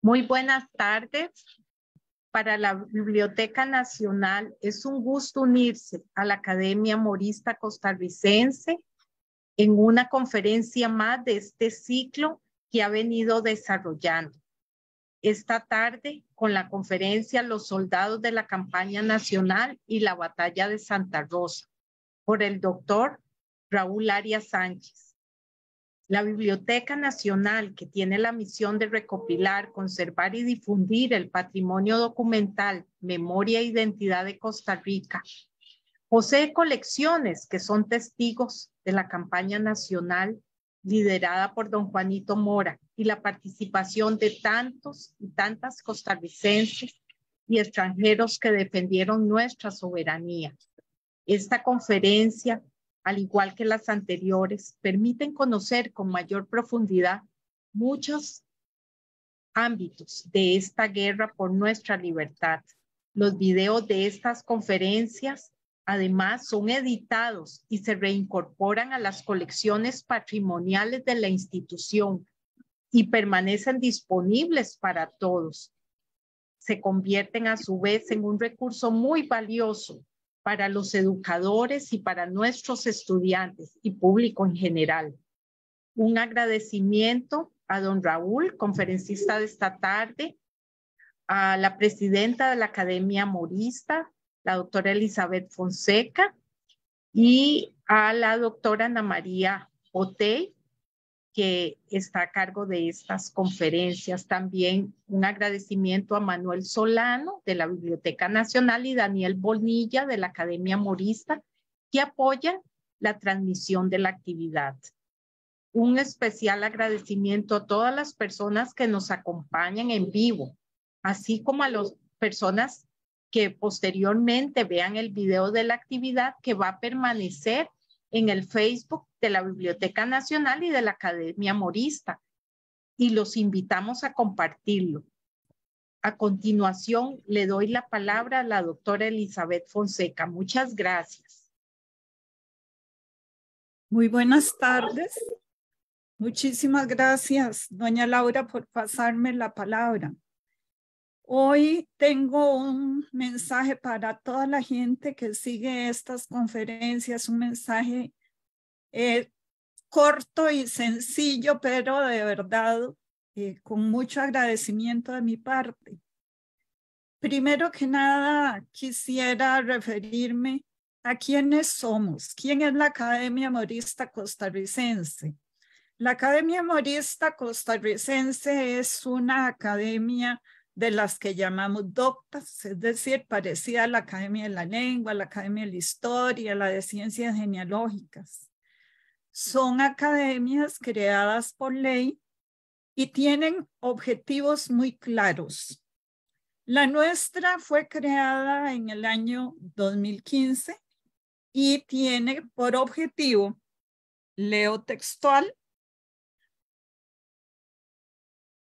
Muy buenas tardes. Para la Biblioteca Nacional es un gusto unirse a la Academia Morista Costarricense en una conferencia más de este ciclo que ha venido desarrollando. Esta tarde con la conferencia Los soldados de la campaña nacional y la batalla de Santa Rosa por el doctor Raúl Arias Sánchez la Biblioteca Nacional, que tiene la misión de recopilar, conservar y difundir el patrimonio documental, memoria e identidad de Costa Rica, posee colecciones que son testigos de la campaña nacional liderada por don Juanito Mora y la participación de tantos y tantas costarricenses y extranjeros que defendieron nuestra soberanía. Esta conferencia al igual que las anteriores, permiten conocer con mayor profundidad muchos ámbitos de esta guerra por nuestra libertad. Los videos de estas conferencias además son editados y se reincorporan a las colecciones patrimoniales de la institución y permanecen disponibles para todos. Se convierten a su vez en un recurso muy valioso para los educadores y para nuestros estudiantes y público en general. Un agradecimiento a don Raúl, conferencista de esta tarde, a la presidenta de la Academia Morista, la doctora Elizabeth Fonseca, y a la doctora Ana María Otey, que está a cargo de estas conferencias. También un agradecimiento a Manuel Solano de la Biblioteca Nacional y Daniel Bonilla de la Academia Morista, que apoyan la transmisión de la actividad. Un especial agradecimiento a todas las personas que nos acompañan en vivo, así como a las personas que posteriormente vean el video de la actividad que va a permanecer en el Facebook de la Biblioteca Nacional y de la Academia Morista y los invitamos a compartirlo. A continuación, le doy la palabra a la doctora Elizabeth Fonseca. Muchas gracias. Muy buenas tardes. Muchísimas gracias, doña Laura, por pasarme la palabra. Hoy tengo un mensaje para toda la gente que sigue estas conferencias, un mensaje eh, corto y sencillo, pero de verdad eh, con mucho agradecimiento de mi parte. Primero que nada, quisiera referirme a quiénes somos, quién es la Academia Morista Costarricense. La Academia Morista Costarricense es una academia de las que llamamos doctas, es decir, parecida a la Academia de la Lengua, la Academia de la Historia, la de Ciencias Genealógicas. Son academias creadas por ley y tienen objetivos muy claros. La nuestra fue creada en el año 2015 y tiene por objetivo, leo textual,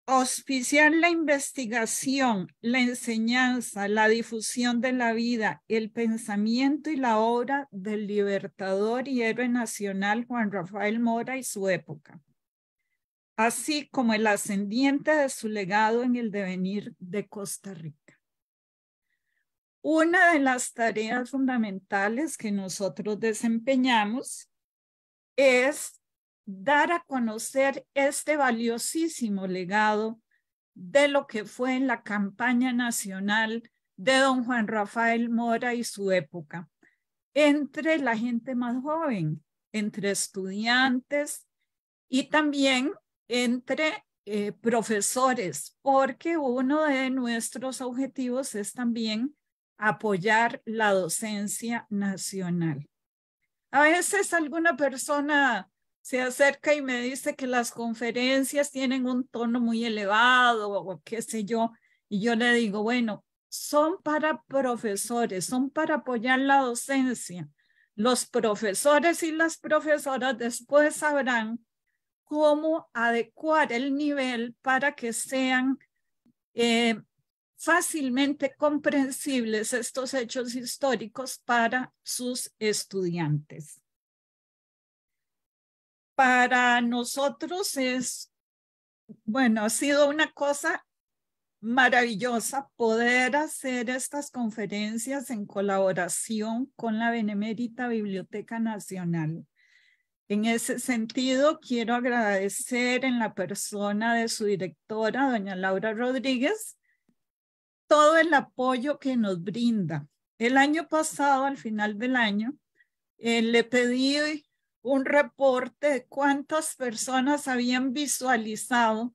auspiciar la investigación, la enseñanza, la difusión de la vida, el pensamiento y la obra del libertador y héroe nacional Juan Rafael Mora y su época, así como el ascendiente de su legado en el devenir de Costa Rica. Una de las tareas fundamentales que nosotros desempeñamos es dar a conocer este valiosísimo legado de lo que fue la campaña nacional de don Juan Rafael Mora y su época, entre la gente más joven, entre estudiantes y también entre eh, profesores, porque uno de nuestros objetivos es también apoyar la docencia nacional. A veces alguna persona se acerca y me dice que las conferencias tienen un tono muy elevado o qué sé yo. Y yo le digo, bueno, son para profesores, son para apoyar la docencia. Los profesores y las profesoras después sabrán cómo adecuar el nivel para que sean eh, fácilmente comprensibles estos hechos históricos para sus estudiantes para nosotros es, bueno, ha sido una cosa maravillosa poder hacer estas conferencias en colaboración con la Benemérita Biblioteca Nacional. En ese sentido, quiero agradecer en la persona de su directora, doña Laura Rodríguez, todo el apoyo que nos brinda. El año pasado, al final del año, eh, le pedí un reporte de cuántas personas habían visualizado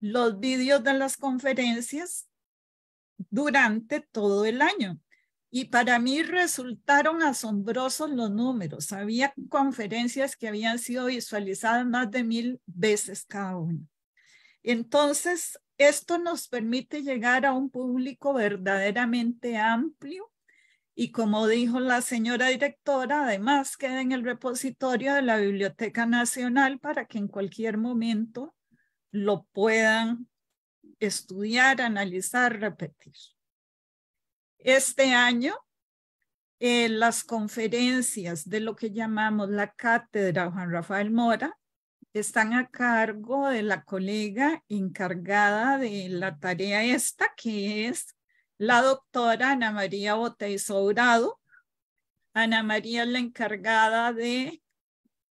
los vídeos de las conferencias durante todo el año. Y para mí resultaron asombrosos los números. Había conferencias que habían sido visualizadas más de mil veces cada una. Entonces, esto nos permite llegar a un público verdaderamente amplio y como dijo la señora directora, además queda en el repositorio de la Biblioteca Nacional para que en cualquier momento lo puedan estudiar, analizar, repetir. Este año, eh, las conferencias de lo que llamamos la cátedra Juan Rafael Mora están a cargo de la colega encargada de la tarea esta, que es la doctora Ana María Botey Sobrado. Ana María es la encargada de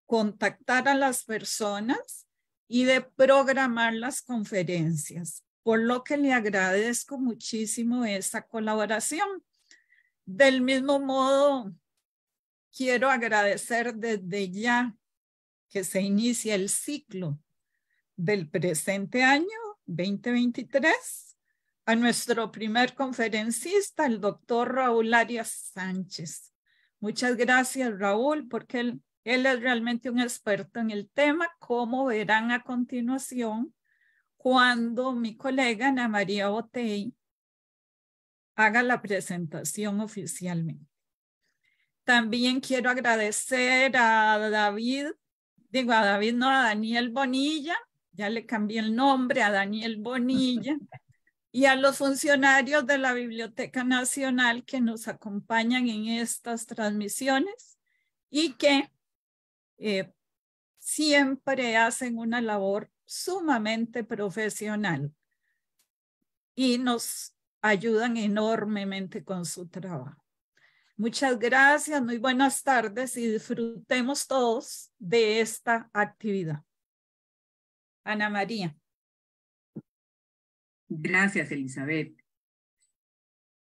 contactar a las personas y de programar las conferencias, por lo que le agradezco muchísimo esa colaboración. Del mismo modo, quiero agradecer desde ya que se inicia el ciclo del presente año 2023 a nuestro primer conferencista, el doctor Raúl Arias Sánchez. Muchas gracias, Raúl, porque él, es realmente un experto en el tema, como verán a continuación cuando mi colega Ana María Botey haga la presentación oficialmente. También quiero agradecer a David, digo a David, no a Daniel Bonilla, ya le cambié el nombre a Daniel Bonilla, y a los funcionarios de la Biblioteca Nacional que nos acompañan en estas transmisiones y que eh, siempre hacen una labor sumamente profesional y nos ayudan enormemente con su trabajo. Muchas gracias, muy buenas tardes y disfrutemos todos de esta actividad. Ana María. Gracias, Elizabeth.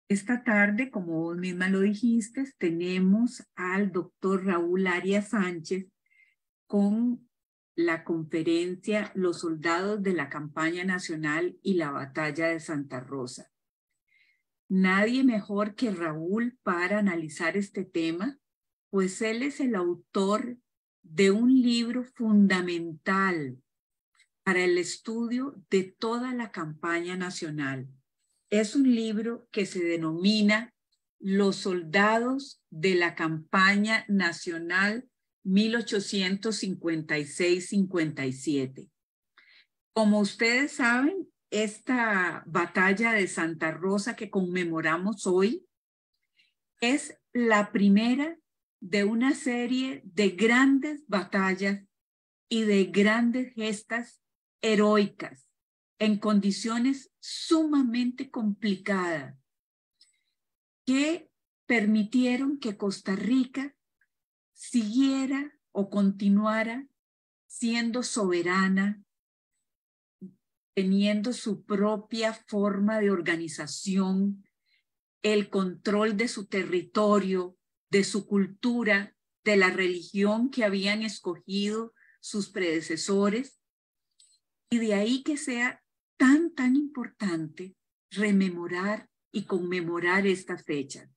Esta tarde, como vos misma lo dijiste, tenemos al doctor Raúl Arias Sánchez con la conferencia Los soldados de la campaña nacional y la batalla de Santa Rosa. Nadie mejor que Raúl para analizar este tema, pues él es el autor de un libro fundamental para el estudio de toda la campaña nacional. Es un libro que se denomina Los soldados de la campaña nacional 1856-57. Como ustedes saben, esta batalla de Santa Rosa que conmemoramos hoy es la primera de una serie de grandes batallas y de grandes gestas heroicas, en condiciones sumamente complicadas, que permitieron que Costa Rica siguiera o continuara siendo soberana, teniendo su propia forma de organización, el control de su territorio, de su cultura, de la religión que habían escogido sus predecesores y de ahí que sea tan, tan importante rememorar y conmemorar esta fecha.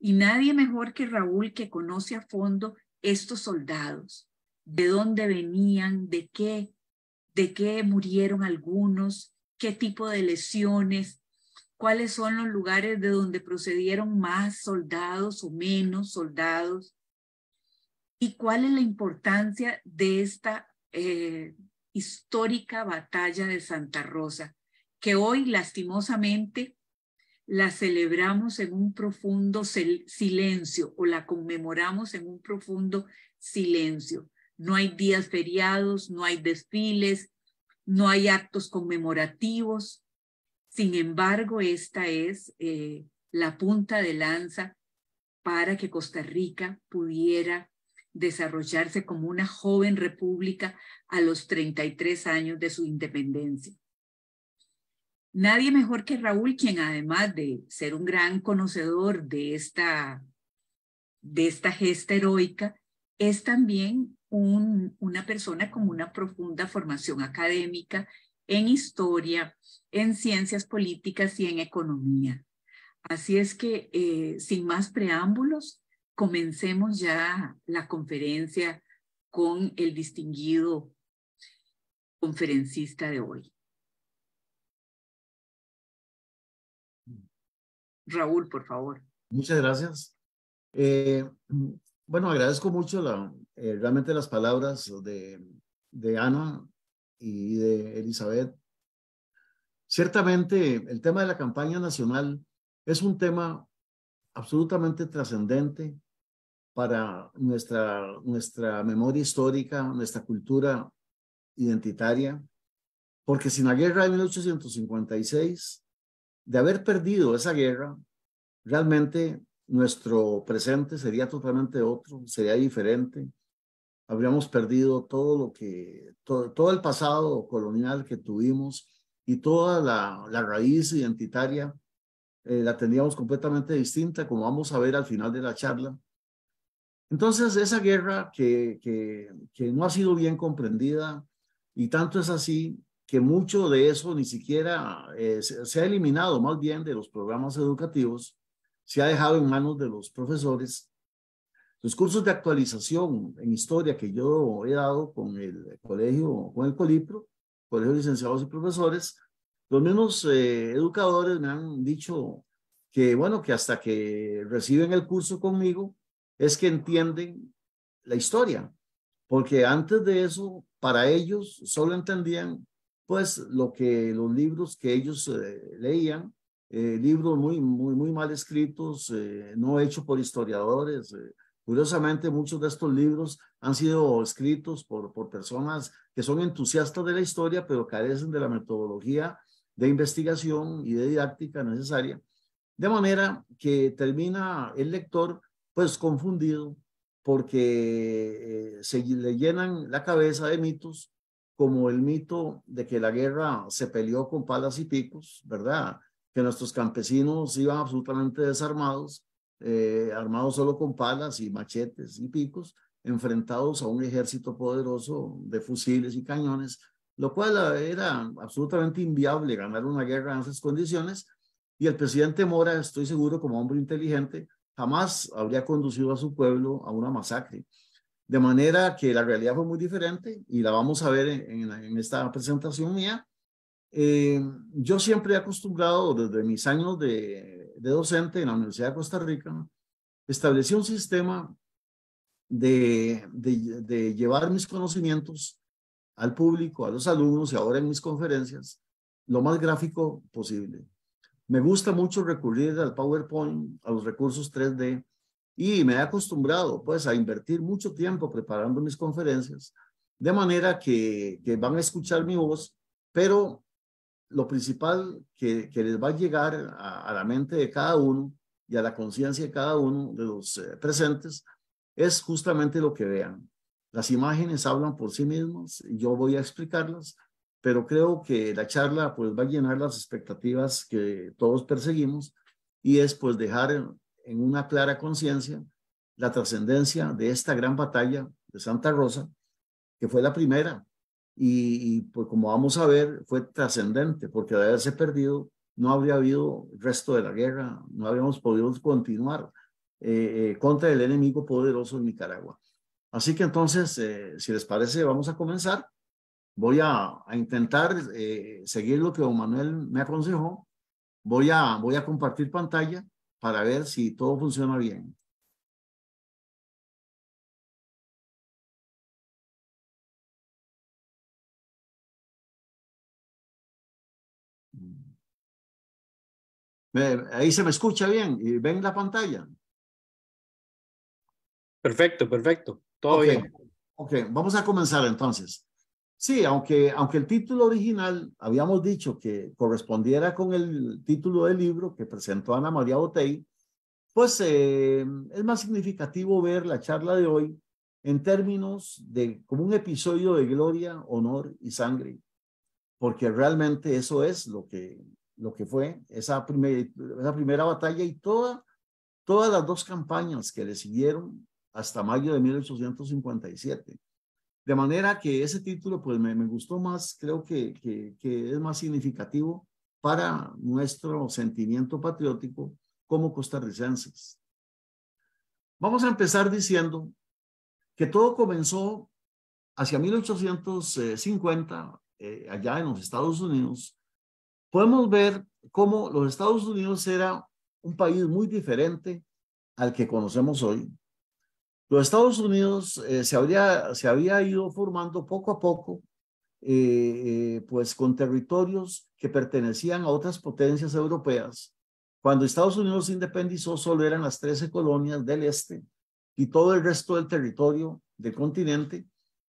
Y nadie mejor que Raúl que conoce a fondo estos soldados, de dónde venían, de qué, de qué murieron algunos, qué tipo de lesiones, cuáles son los lugares de donde procedieron más soldados o menos soldados y cuál es la importancia de esta, eh, histórica batalla de Santa Rosa, que hoy lastimosamente la celebramos en un profundo silencio o la conmemoramos en un profundo silencio. No hay días feriados, no hay desfiles, no hay actos conmemorativos. Sin embargo, esta es eh, la punta de lanza para que Costa Rica pudiera desarrollarse como una joven república a los 33 años de su independencia. Nadie mejor que Raúl, quien además de ser un gran conocedor de esta, de esta gesta heroica, es también un, una persona con una profunda formación académica en historia, en ciencias políticas y en economía. Así es que, eh, sin más preámbulos, comencemos ya la conferencia con el distinguido conferencista de hoy. Raúl, por favor. Muchas gracias. Eh, bueno, agradezco mucho eh, realmente las palabras de, de Ana y de Elizabeth. Ciertamente, el tema de la campaña nacional es un tema absolutamente trascendente para nuestra, nuestra memoria histórica, nuestra cultura identitaria, porque sin la guerra de 1856, de haber perdido esa guerra, realmente nuestro presente sería totalmente otro, sería diferente. Habríamos perdido todo lo que, todo el pasado colonial que tuvimos y toda la, la raíz identitaria eh, la teníamos completamente distinta, como vamos a ver al final de la charla. Entonces, esa guerra que, que, no ha sido bien comprendida, y tanto es así que mucho de eso ni siquiera eh, se, ha eliminado más bien de los programas educativos, se ha dejado en manos de los profesores. Los cursos de actualización en historia que yo he dado con el colegio, con el Colipro, Colegio de Licenciados y Profesores, los mismos eh, educadores me han dicho que, bueno, que hasta que reciben el curso conmigo es que entienden la historia, porque antes de eso, para ellos solo entendían pues lo que los libros que ellos eh, leían, eh, libros muy, muy, muy mal escritos, no hechos por historiadores. Curiosamente, muchos de estos libros han sido escritos por, por personas que son entusiastas de la historia, pero carecen de la metodología de investigación y de didáctica necesaria, de manera que termina el lector pues confundido porque eh, se le llenan la cabeza de mitos como el mito de que la guerra se peleó con palas y picos, ¿verdad? Que nuestros campesinos iban absolutamente desarmados, eh, armados solo con palas y machetes y picos, enfrentados a un ejército poderoso de fusiles y cañones, lo cual ah, era absolutamente inviable ganar una guerra en esas condiciones. Y el presidente Mora, estoy seguro, como hombre inteligente, jamás habría conducido a su pueblo a una masacre. De manera que la realidad fue muy diferente y la vamos a ver en, esta presentación mía. Eh, yo siempre he acostumbrado desde mis años de, docente en la Universidad de Costa Rica, establecí un sistema de, de llevar mis conocimientos al público, a los alumnos y ahora en mis conferencias, lo más gráfico posible. Me gusta mucho recurrir al PowerPoint, a los recursos 3D, y me he acostumbrado pues a invertir mucho tiempo preparando mis conferencias, de manera que, van a escuchar mi voz, pero lo principal que, les va a llegar a, la mente de cada uno y a la conciencia de cada uno de los eh, presentes es justamente lo que vean. Las imágenes hablan por sí mismas, yo voy a explicarlas, pero creo que la charla pues va a llenar las expectativas que todos perseguimos y es pues dejar en, una clara conciencia la trascendencia de esta gran batalla de Santa Rosa, que fue la primera y, pues como vamos a ver fue trascendente porque de haberse perdido no habría habido resto de la guerra, no habríamos podido continuar eh, eh, contra el enemigo poderoso de Nicaragua. Así que entonces, eh, si les parece, vamos a comenzar. Voy a, intentar eh, seguir lo que don Manuel me aconsejó. Voy a, voy a compartir pantalla para ver si todo funciona bien. Ahí se me escucha bien. y ¿Ven la pantalla? Perfecto, perfecto. Todo bien. Ok, vamos a comenzar entonces. Sí, aunque, aunque el título original habíamos dicho que correspondiera con el título del libro que presentó Ana María Botei, pues eh, es más significativo ver la charla de hoy en términos de como un episodio de gloria, honor y sangre, porque realmente eso es lo que, lo que fue esa, primera esa primera batalla y toda, todas las dos campañas que le siguieron hasta mayo de 1857. De manera que ese título, pues me, me gustó más, creo que, que, que, es más significativo para nuestro sentimiento patriótico como costarricenses. Vamos a empezar diciendo que todo comenzó hacia 1850, eh, allá en los Estados Unidos. Podemos ver cómo los Estados Unidos era un país muy diferente al que conocemos hoy. Los Estados Unidos eh, se, habría, se había ido formando poco a poco, eh, eh, pues con territorios que pertenecían a otras potencias europeas. Cuando Estados Unidos se independizó, solo eran las 13 colonias del este y todo el resto del territorio del continente,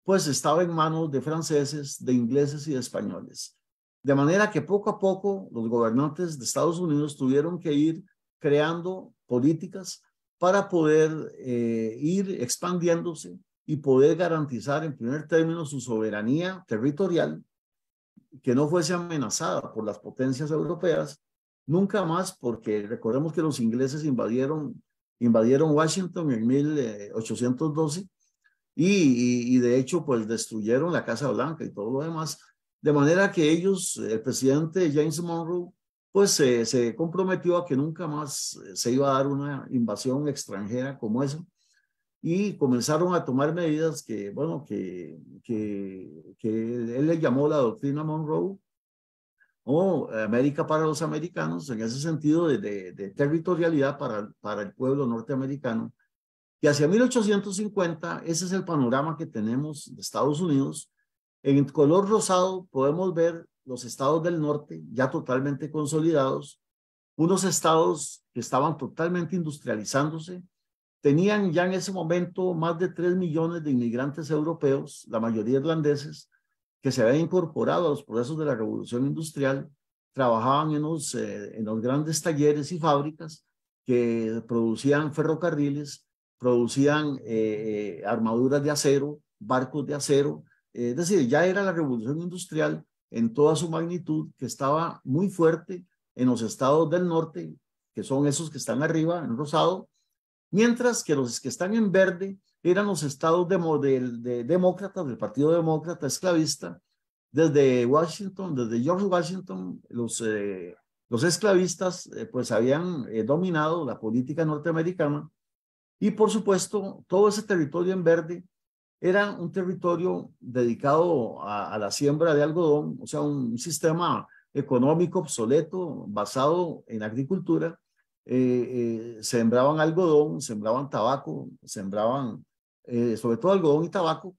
pues estaba en manos de franceses, de ingleses y de españoles. De manera que poco a poco los gobernantes de Estados Unidos tuvieron que ir creando políticas para poder eh, ir expandiéndose y poder garantizar en primer término su soberanía territorial, que no fuese amenazada por las potencias europeas, nunca más, porque recordemos que los ingleses invadieron, invadieron Washington en 1812 eh, y, y de hecho pues destruyeron la Casa Blanca y todo lo demás, de manera que ellos, el presidente James Monroe, pues se comprometió a que nunca más eh, se iba a dar una invasión extranjera como esa y comenzaron a tomar medidas que, bueno, que, que, que él le llamó la doctrina Monroe o América para los americanos, en ese sentido de, de, de territorialidad para, para el pueblo norteamericano. Y hacia 1850, ese es el panorama que tenemos de Estados Unidos. En color rosado podemos ver los estados del norte ya totalmente consolidados, unos estados que estaban totalmente industrializándose, tenían ya en ese momento más de tres millones de inmigrantes europeos, la mayoría irlandeses, que se habían incorporado a los procesos de la revolución industrial, trabajaban en los, eh, en los grandes talleres y fábricas que producían ferrocarriles, producían eh, eh, armaduras de acero, barcos de acero, es decir, ya era la revolución industrial en toda su magnitud, que estaba muy fuerte en los estados del norte, que son esos que están arriba, en rosado, mientras que los que están en verde eran los estados de, de, demócratas, del Partido Demócrata Esclavista, desde Washington, desde George Washington, los, eh, los esclavistas eh, pues habían eh, dominado la política norteamericana y por supuesto todo ese territorio en verde era un territorio dedicado a, la siembra de algodón, o sea, un sistema económico obsoleto basado en agricultura. Eh, eh, sembraban algodón, sembraban tabaco, sembraban eh, sobre todo algodón y tabaco,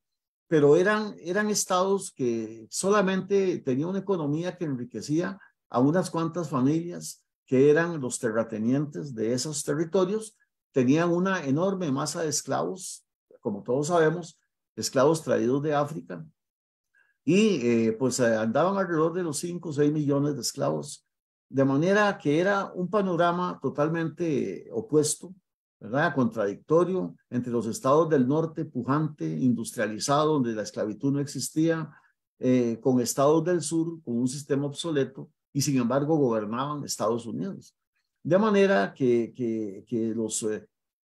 pero eran, eran estados que solamente tenían una economía que enriquecía a unas cuantas familias que eran los terratenientes de esos territorios, tenían una enorme masa de esclavos, como todos sabemos, esclavos traídos de África, y eh, pues eh, andaban alrededor de los 5 o 6 millones de esclavos, de manera que era un panorama totalmente opuesto, ¿verdad? Contradictorio entre los estados del norte, pujante, industrializado, donde la esclavitud no existía, eh, con estados del sur, con un sistema obsoleto, y sin embargo gobernaban Estados Unidos. De manera que, que, los,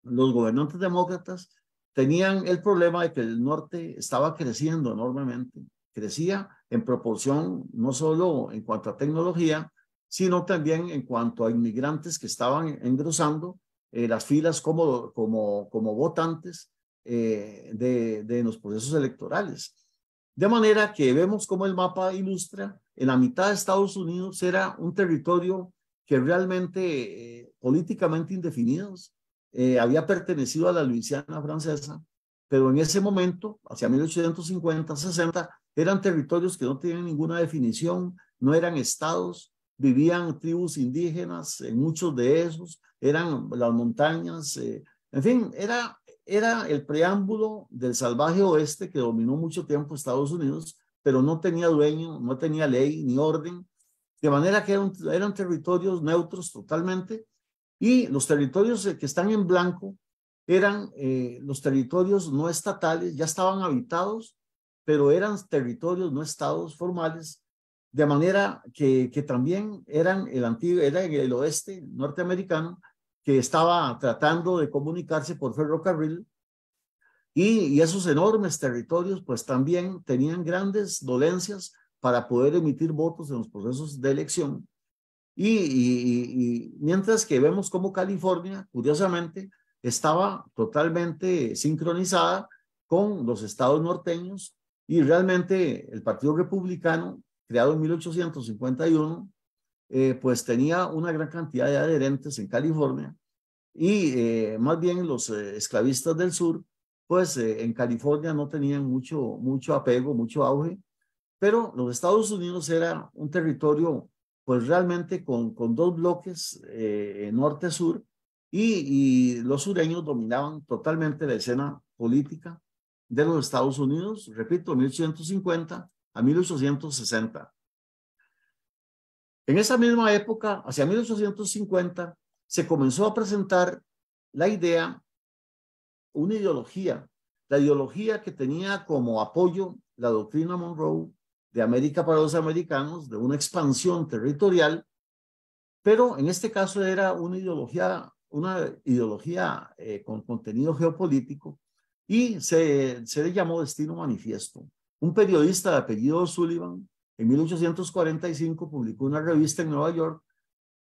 los gobernantes demócratas tenían el problema de que el norte estaba creciendo enormemente, crecía en proporción no solo en cuanto a tecnología, sino también en cuanto a inmigrantes que estaban engrosando eh, las filas como, como, como votantes eh, de, los procesos electorales. De manera que vemos como el mapa ilustra, en la mitad de Estados Unidos era un territorio que realmente eh, políticamente indefinidos, eh, había pertenecido a la Luisiana francesa, pero en ese momento, hacia 1850, 60, eran territorios que no tenían ninguna definición, no eran estados, vivían tribus indígenas, en eh, muchos de esos, eran las montañas, eh, en fin, era, era el preámbulo del salvaje oeste que dominó mucho tiempo Estados Unidos, pero no tenía dueño, no tenía ley ni orden, de manera que eran territorios neutros totalmente y los territorios que están en blanco eran eh, los territorios no estatales, ya estaban habitados, pero eran territorios no estados formales, de manera que, que también eran el antiguo, era el oeste norteamericano, que estaba tratando de comunicarse por ferrocarril, y, esos enormes territorios pues también tenían grandes dolencias para poder emitir votos en los procesos de elección. Y, mientras que vemos cómo California, curiosamente, estaba totalmente sincronizada con los estados norteños y realmente el Partido Republicano, creado en 1851, eh, pues tenía una gran cantidad de adherentes en California y eh, más bien los eh, esclavistas del sur, pues en California no tenían mucho, mucho apego, mucho auge, pero los Estados Unidos era un territorio pues realmente con, dos bloques eh, norte-sur y, y, los sureños dominaban totalmente la escena política de los Estados Unidos, repito, 1850 a 1860. En esa misma época, hacia 1850, se comenzó a presentar la idea, una ideología, la ideología que tenía como apoyo la doctrina Monroe, de América para los americanos, de una expansión territorial, pero en este caso era una ideología, una ideología eh, con contenido geopolítico y se, se le llamó Destino Manifiesto. Un periodista de apellido Sullivan en 1845 publicó una revista en Nueva York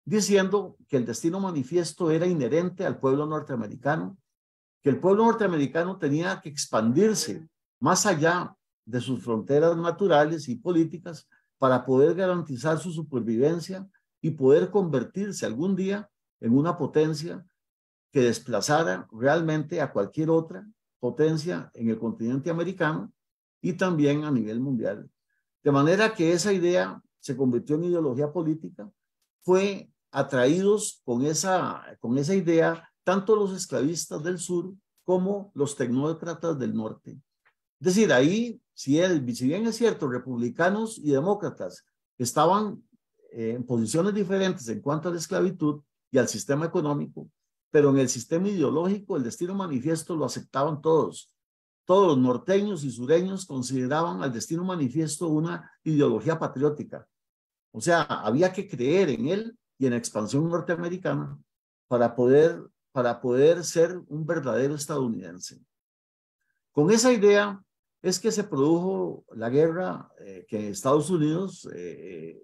diciendo que el destino manifiesto era inherente al pueblo norteamericano, que el pueblo norteamericano tenía que expandirse más allá de sus fronteras naturales y políticas para poder garantizar su supervivencia y poder convertirse algún día en una potencia que desplazara realmente a cualquier otra potencia en el continente americano y también a nivel mundial. De manera que esa idea se convirtió en ideología política, fue atraídos con esa, con esa idea tanto los esclavistas del sur como los tecnócratas del norte. Es decir, ahí, si, él, si bien es cierto, republicanos y demócratas estaban eh, en posiciones diferentes en cuanto a la esclavitud y al sistema económico, pero en el sistema ideológico el destino manifiesto lo aceptaban todos. Todos los norteños y sureños consideraban al destino manifiesto una ideología patriótica. O sea, había que creer en él y en la expansión norteamericana para poder, para poder ser un verdadero estadounidense. Con esa idea, es que se produjo la guerra eh, que Estados Unidos eh,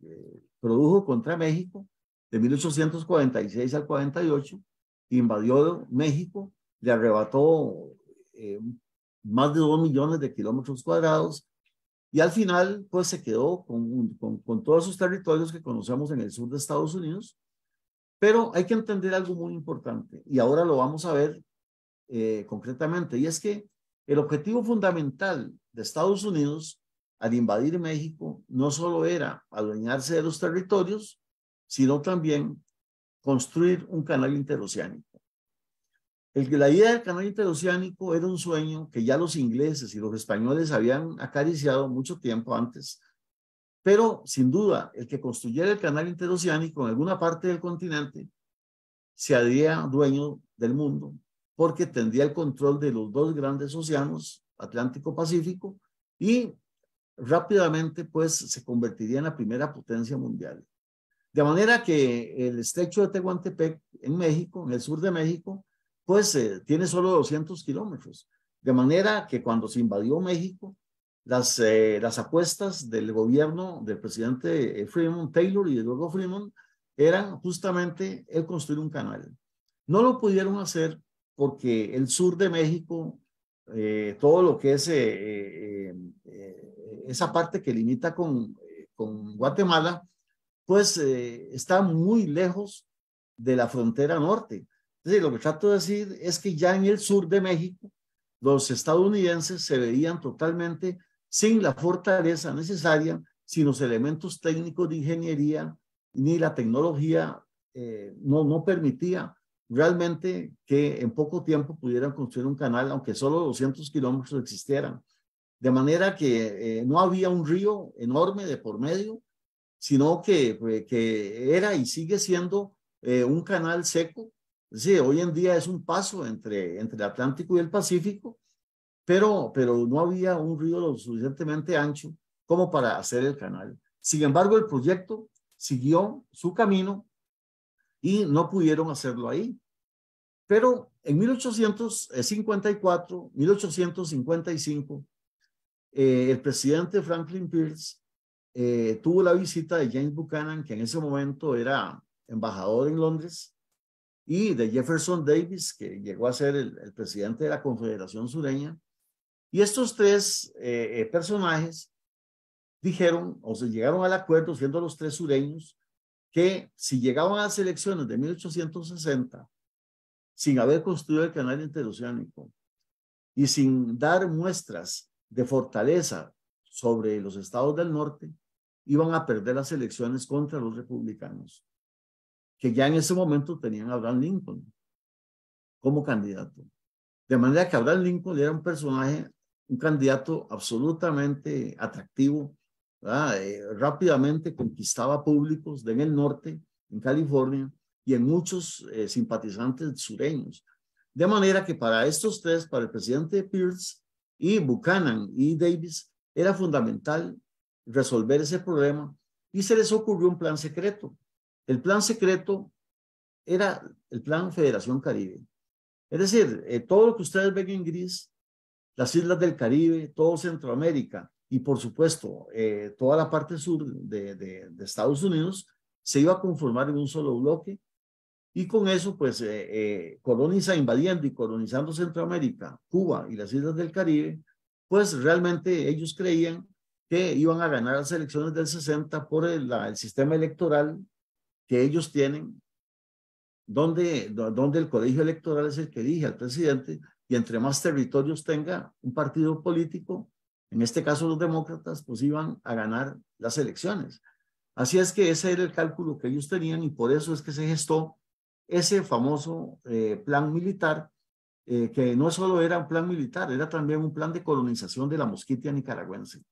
eh, produjo contra México de 1846 al 48, invadió México, le arrebató más de dos millones de kilómetros cuadrados y al final pues se quedó con, con, con todos esos territorios que conocemos en el sur de Estados Unidos. Pero hay que entender algo muy importante y ahora lo vamos a ver concretamente y es que el objetivo fundamental de Estados Unidos al invadir México no solo era adueñarse de los territorios, sino también construir un canal interoceánico. El, la idea del canal interoceánico era un sueño que ya los ingleses y los españoles habían acariciado mucho tiempo antes, pero sin duda el que construyera el canal interoceánico en alguna parte del continente se haría dueño del mundo porque tendría el control de los dos grandes océanos, Atlántico-Pacífico, y rápidamente pues se convertiría en la primera potencia mundial. De manera que el estrecho de Tehuantepec en México, en el sur de México, pues eh, tiene solo 200 kilómetros. De manera que cuando se invadió México, las, eh, las apuestas del gobierno del presidente eh, Fremont Taylor y luego Fremont eran justamente el construir un canal. No lo pudieron hacer porque el sur de México, eh, todo lo que es eh, eh, esa parte que limita con, con Guatemala, pues está muy lejos de la frontera norte. Entonces, lo que trato de decir es que ya en el sur de México, los estadounidenses se veían totalmente sin la fortaleza necesaria, sin los elementos técnicos de ingeniería, ni la tecnología no, no permitía realmente que en poco tiempo pudieran construir un canal, aunque solo 200 kilómetros existieran. De manera que eh, no había un río enorme de por medio, sino que, pues, que era y sigue siendo eh, un canal seco. Sí, hoy en día es un paso entre, entre el Atlántico y el Pacífico, pero, pero no había un río lo suficientemente ancho como para hacer el canal. Sin embargo, el proyecto siguió su camino y no pudieron hacerlo ahí. Pero en 1854, 1855, eh, el presidente Franklin Pierce eh, tuvo la visita de James Buchanan, que en ese momento era embajador en Londres, y de Jefferson Davis, que llegó a ser el, presidente de la Confederación Sureña. Y estos tres eh, personajes dijeron, o se llegaron al acuerdo, siendo los tres sureños, que si llegaban a las elecciones de 1860 sin haber construido el canal interoceánico y sin dar muestras de fortaleza sobre los estados del norte, iban a perder las elecciones contra los republicanos, que ya en ese momento tenían a Abraham Lincoln como candidato. De manera que Abraham Lincoln era un personaje, un candidato absolutamente atractivo, eh, rápidamente conquistaba públicos en el norte, en California, y en muchos eh, simpatizantes sureños. De manera que para estos tres, para el presidente Pierce y Buchanan y Davis, era fundamental resolver ese problema y se les ocurrió un plan secreto. El plan secreto era el plan Federación Caribe. Es decir, eh, todo lo que ustedes ven en gris, las islas del Caribe, todo Centroamérica y por supuesto eh, toda la parte sur de Estados Unidos, se iba a conformar en un solo bloque y con eso, pues, eh, eh, coloniza, invadiendo y colonizando Centroamérica, Cuba y las islas del Caribe, pues realmente ellos creían que iban a ganar las elecciones del 60 por el, el sistema electoral que ellos tienen, donde, donde el colegio electoral es el que elige al presidente y entre más territorios tenga un partido político, en este caso los demócratas, pues iban a ganar las elecciones. Así es que ese era el cálculo que ellos tenían y por eso es que se gestó ese famoso eh, plan militar, eh, que no solo era un plan militar, era también un plan de colonización de la mosquitia nicaragüense.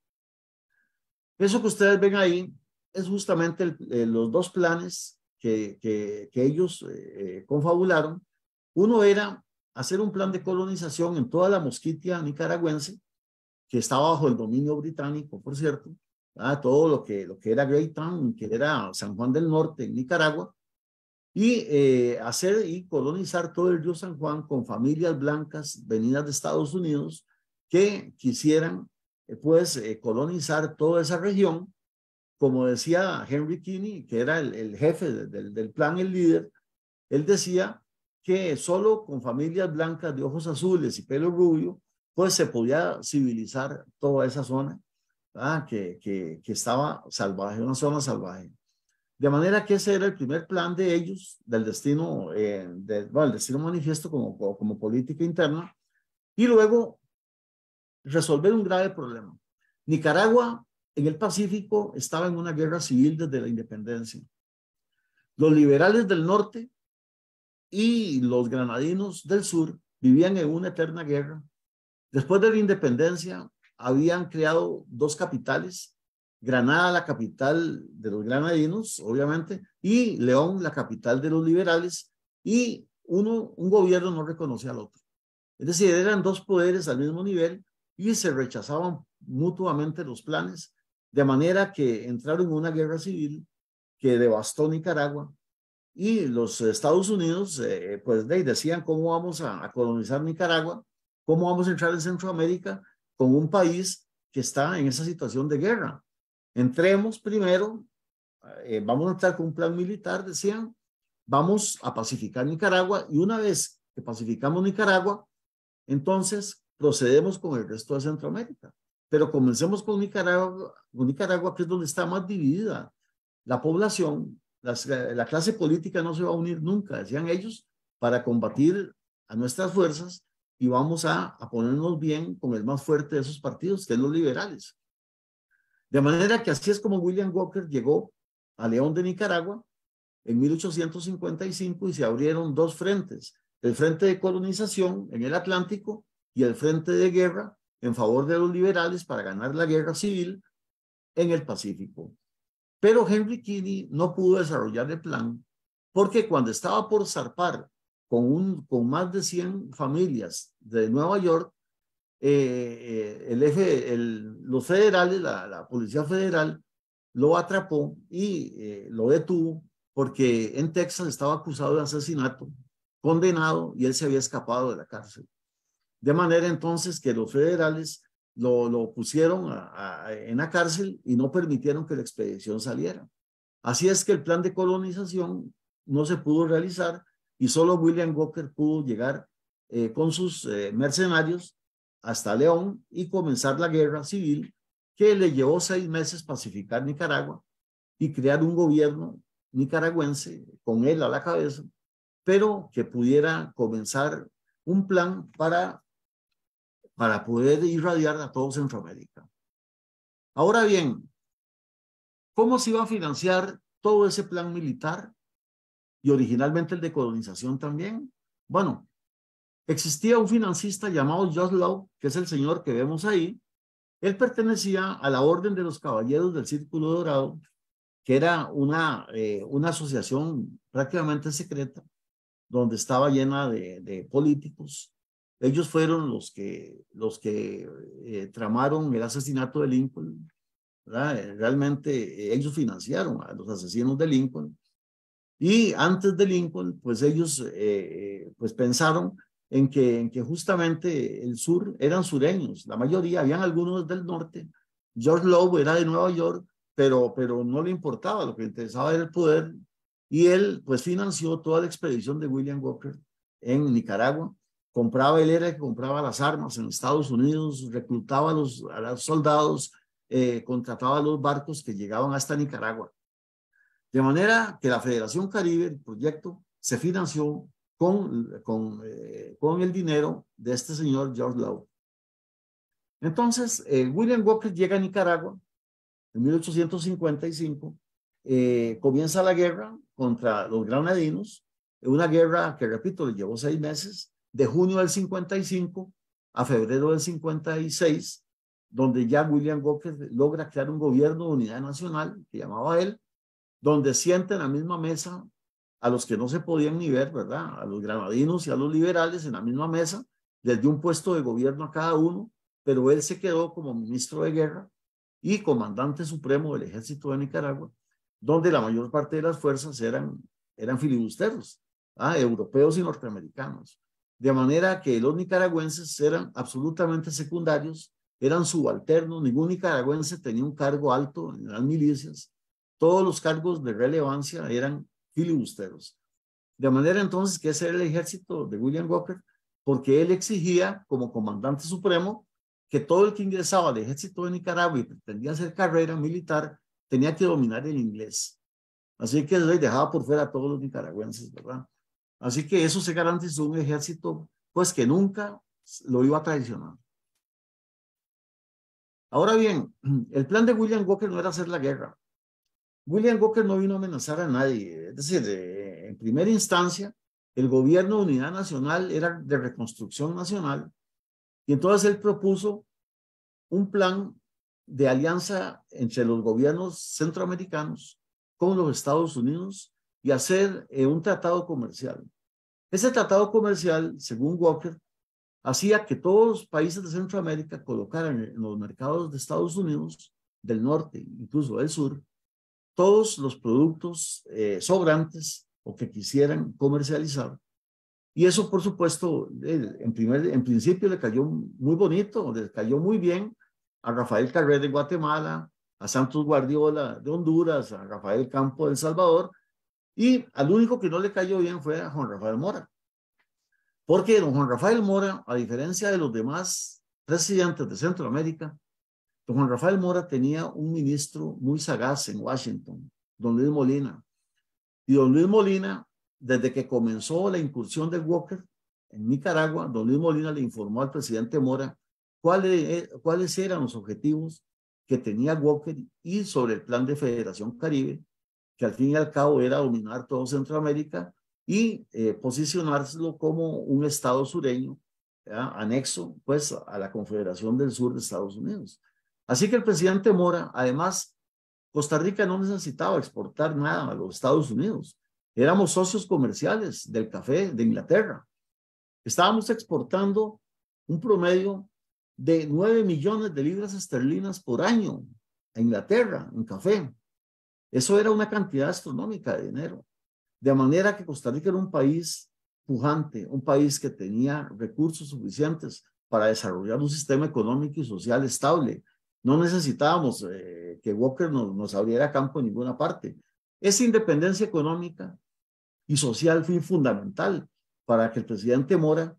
Eso que ustedes ven ahí es justamente eh, los dos planes que, que, que ellos confabularon. Uno era hacer un plan de colonización en toda la mosquitia nicaragüense, que estaba bajo el dominio británico, por cierto, a todo lo que, lo que era Great Town, que era San Juan del Norte en Nicaragua, y eh, hacer y colonizar todo el río San Juan con familias blancas venidas de Estados Unidos que quisieran eh, pues eh, colonizar toda esa región. Como decía Henry Kinney, que era el, jefe del, plan, el líder, él decía que solo con familias blancas de ojos azules y pelo rubio, pues se podía civilizar toda esa zona que, que, que estaba salvaje, una zona salvaje. De manera que ese era el primer plan de ellos, del destino, eh, de, manifiesto como, como política interna, y luego resolver un grave problema. Nicaragua en el Pacífico estaba en una guerra civil desde la independencia. Los liberales del norte y los granadinos del sur vivían en una eterna guerra. Después de la independencia habían creado dos capitales Granada, la capital de los granadinos, obviamente, y León, la capital de los liberales, y uno, un gobierno no reconocía al otro. Es decir, eran dos poderes al mismo nivel y se rechazaban mutuamente los planes, de manera que entraron en una guerra civil que devastó Nicaragua y los Estados Unidos, eh, pues decían cómo vamos a colonizar Nicaragua, cómo vamos a entrar en Centroamérica con un país que está en esa situación de guerra. Entremos primero, eh, vamos a entrar con un plan militar, decían, vamos a pacificar Nicaragua y una vez que pacificamos Nicaragua, entonces procedemos con el resto de Centroamérica. Pero comencemos con Nicaragua, Nicaragua que es donde está más dividida la población, eh, la clase política no se va a unir nunca, decían ellos, para combatir a nuestras fuerzas y vamos a, a ponernos bien con el más fuerte de esos partidos, que es los liberales. De manera que así es como William Walker llegó a León de Nicaragua en 1855 y se abrieron dos frentes, el frente de colonización en el Atlántico y el frente de guerra en favor de los liberales para ganar la guerra civil en el Pacífico. Pero Henry Kinney no pudo desarrollar el plan porque cuando estaba por zarpar con, un, con más de 100 familias de Nueva York, eh, eh, el, el, los federales, la, Policía Federal, lo atrapó y eh, lo detuvo porque en Texas estaba acusado de asesinato, condenado y él se había escapado de la cárcel. De manera entonces que los federales lo, lo pusieron en la cárcel y no permitieron que la expedición saliera. Así es que el plan de colonización no se pudo realizar y solo William Walker pudo llegar con sus mercenarios hasta León y comenzar la guerra civil que le llevó seis meses pacificar Nicaragua y crear un gobierno nicaragüense con él a la cabeza, pero que pudiera comenzar un plan para, para poder irradiar a todo Centroamérica. Ahora bien, ¿cómo se iba a financiar todo ese plan militar y originalmente el de colonización también? Bueno, Existía un financista llamado Joslow, que es el señor que vemos ahí. Él pertenecía a la Orden de los Caballeros del Círculo Dorado, que era una, eh, una asociación prácticamente secreta, donde estaba llena de, políticos. Ellos fueron los que, los que eh, tramaron el asesinato de Lincoln. Eh, realmente ellos financiaron a los asesinos de Lincoln. Y antes de Lincoln, pues ellos pues pensaron en que, en que justamente el sur eran sureños, la mayoría, habían algunos del norte. George Lowe era de Nueva York, pero, pero no le importaba, lo que interesaba era el poder. Y él, pues, financió toda la expedición de William Walker en Nicaragua. Compraba, él era que compraba las armas en Estados Unidos, reclutaba a los, soldados, eh, contrataba los barcos que llegaban hasta Nicaragua. De manera que la Federación Caribe, el proyecto, se financió con, con, eh, con el dinero de este señor George Low. Entonces, eh, William Walker llega a Nicaragua en 1855, eh, comienza la guerra contra los granadinos, una guerra que, repito, le llevó seis meses, de junio del 55 a febrero del 56, donde ya William Walker logra crear un gobierno de unidad nacional, que llamaba él, donde siente en la misma mesa a los que no se podían ni ver, ¿verdad? A los granadinos y a los liberales en la misma mesa, desde un puesto de gobierno a cada uno, pero él se quedó como ministro de guerra y comandante supremo del ejército de Nicaragua, donde la mayor parte de las fuerzas eran, eran filibusteros, ¿ah? europeos y norteamericanos. De manera que los nicaragüenses eran absolutamente secundarios, eran subalternos, ningún nicaragüense tenía un cargo alto en las milicias, todos los cargos de relevancia eran de manera entonces que ese era el ejército de William Walker, porque él exigía como comandante supremo que todo el que ingresaba al ejército de Nicaragua y pretendía hacer carrera militar tenía que dominar el inglés. Así que rey dejaba por fuera a todos los nicaragüenses, ¿verdad? Así que eso se garantizó un ejército, pues que nunca lo iba a traicionar. Ahora bien, el plan de William Walker no era hacer la guerra, William Walker no vino a amenazar a nadie. Es decir, en primera instancia, el gobierno de unidad nacional era de reconstrucción nacional y entonces él propuso un plan de alianza entre los gobiernos centroamericanos con los Estados Unidos y hacer eh, un tratado comercial. Ese tratado comercial, según Walker, hacía que todos los países de Centroamérica colocaran en los mercados de Estados Unidos, del norte, incluso del sur, todos los productos eh, sobrantes o que quisieran comercializar. Y eso, por supuesto, eh, en, primer, en principio le cayó muy bonito, le cayó muy bien a Rafael Carré de Guatemala, a Santos Guardiola de Honduras, a Rafael Campo de El Salvador, y al único que no le cayó bien fue a Juan Rafael Mora. Porque Juan Rafael Mora, a diferencia de los demás residentes de Centroamérica, Don Juan Rafael Mora tenía un ministro muy sagaz en Washington, don Luis Molina. Y don Luis Molina, desde que comenzó la incursión de Walker en Nicaragua, don Luis Molina le informó al presidente Mora cuáles, eh, cuáles eran los objetivos que tenía Walker y sobre el plan de Federación Caribe, que al fin y al cabo era dominar todo Centroamérica y eh, posicionárselo como un estado sureño anexo pues a la Confederación del Sur de Estados Unidos. Así que el presidente Mora, además, Costa Rica no necesitaba exportar nada a los Estados Unidos. Éramos socios comerciales del café de Inglaterra. Estábamos exportando un promedio de nueve millones de libras esterlinas por año a Inglaterra en café. Eso era una cantidad astronómica de dinero. De manera que Costa Rica era un país pujante, un país que tenía recursos suficientes para desarrollar un sistema económico y social estable, no necesitábamos eh, que Walker nos, abriera campo en ninguna parte. Esa independencia económica y social fue fundamental para que el presidente Mora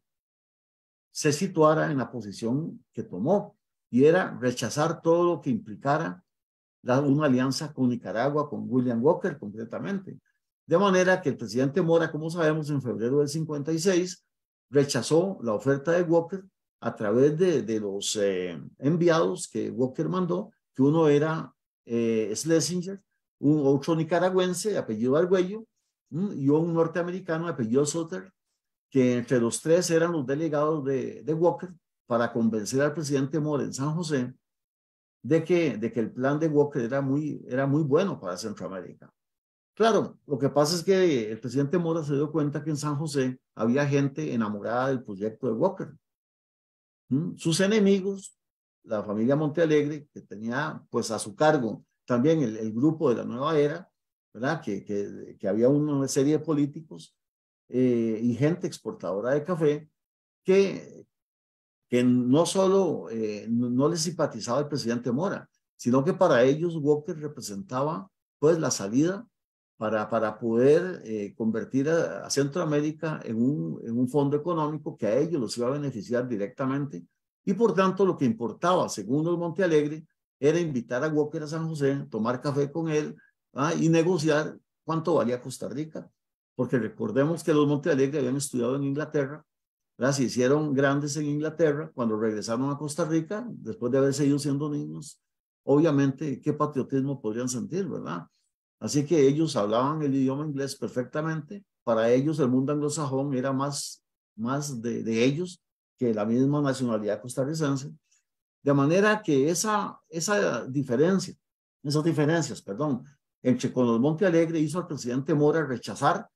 se situara en la posición que tomó y era rechazar todo lo que implicara una alianza con Nicaragua, con William Walker completamente. De manera que el presidente Mora, como sabemos, en febrero del 56 rechazó la oferta de Walker a través de, los eh, enviados que Walker mandó, que uno era eh, Schlesinger, un otro nicaragüense apellido Argüello y un norteamericano apellido Sutter, que entre los tres eran los delegados de, Walker para convencer al presidente Mora en San José de que, de que el plan de Walker era muy, era muy bueno para Centroamérica. Claro, lo que pasa es que el presidente Mora se dio cuenta que en San José había gente enamorada del proyecto de Walker sus enemigos, la familia Montealegre, que tenía pues a su cargo también el, grupo de la nueva era, ¿verdad? Que, que, había una serie de políticos eh, y gente exportadora de café que, que no solo eh, no, les simpatizaba el presidente Mora, sino que para ellos Walker representaba pues la salida para, poder eh, convertir a, Centroamérica en un, en un, fondo económico que a ellos los iba a beneficiar directamente. Y por tanto, lo que importaba, según los Montealegre, era invitar a Walker a San José, tomar café con él ¿ah? y negociar cuánto valía Costa Rica. Porque recordemos que los Montealegre habían estudiado en Inglaterra, ¿verdad? se hicieron grandes en Inglaterra cuando regresaron a Costa Rica, después de haberse ido siendo niños. Obviamente, qué patriotismo podrían sentir, ¿verdad? Así que ellos hablaban el idioma inglés perfectamente. Para ellos el mundo anglosajón era más, más de, ellos que la misma nacionalidad costarricense. De manera que esa, esa diferencia, esas diferencias, perdón, entre con Monte Alegre hizo al presidente Mora rechazar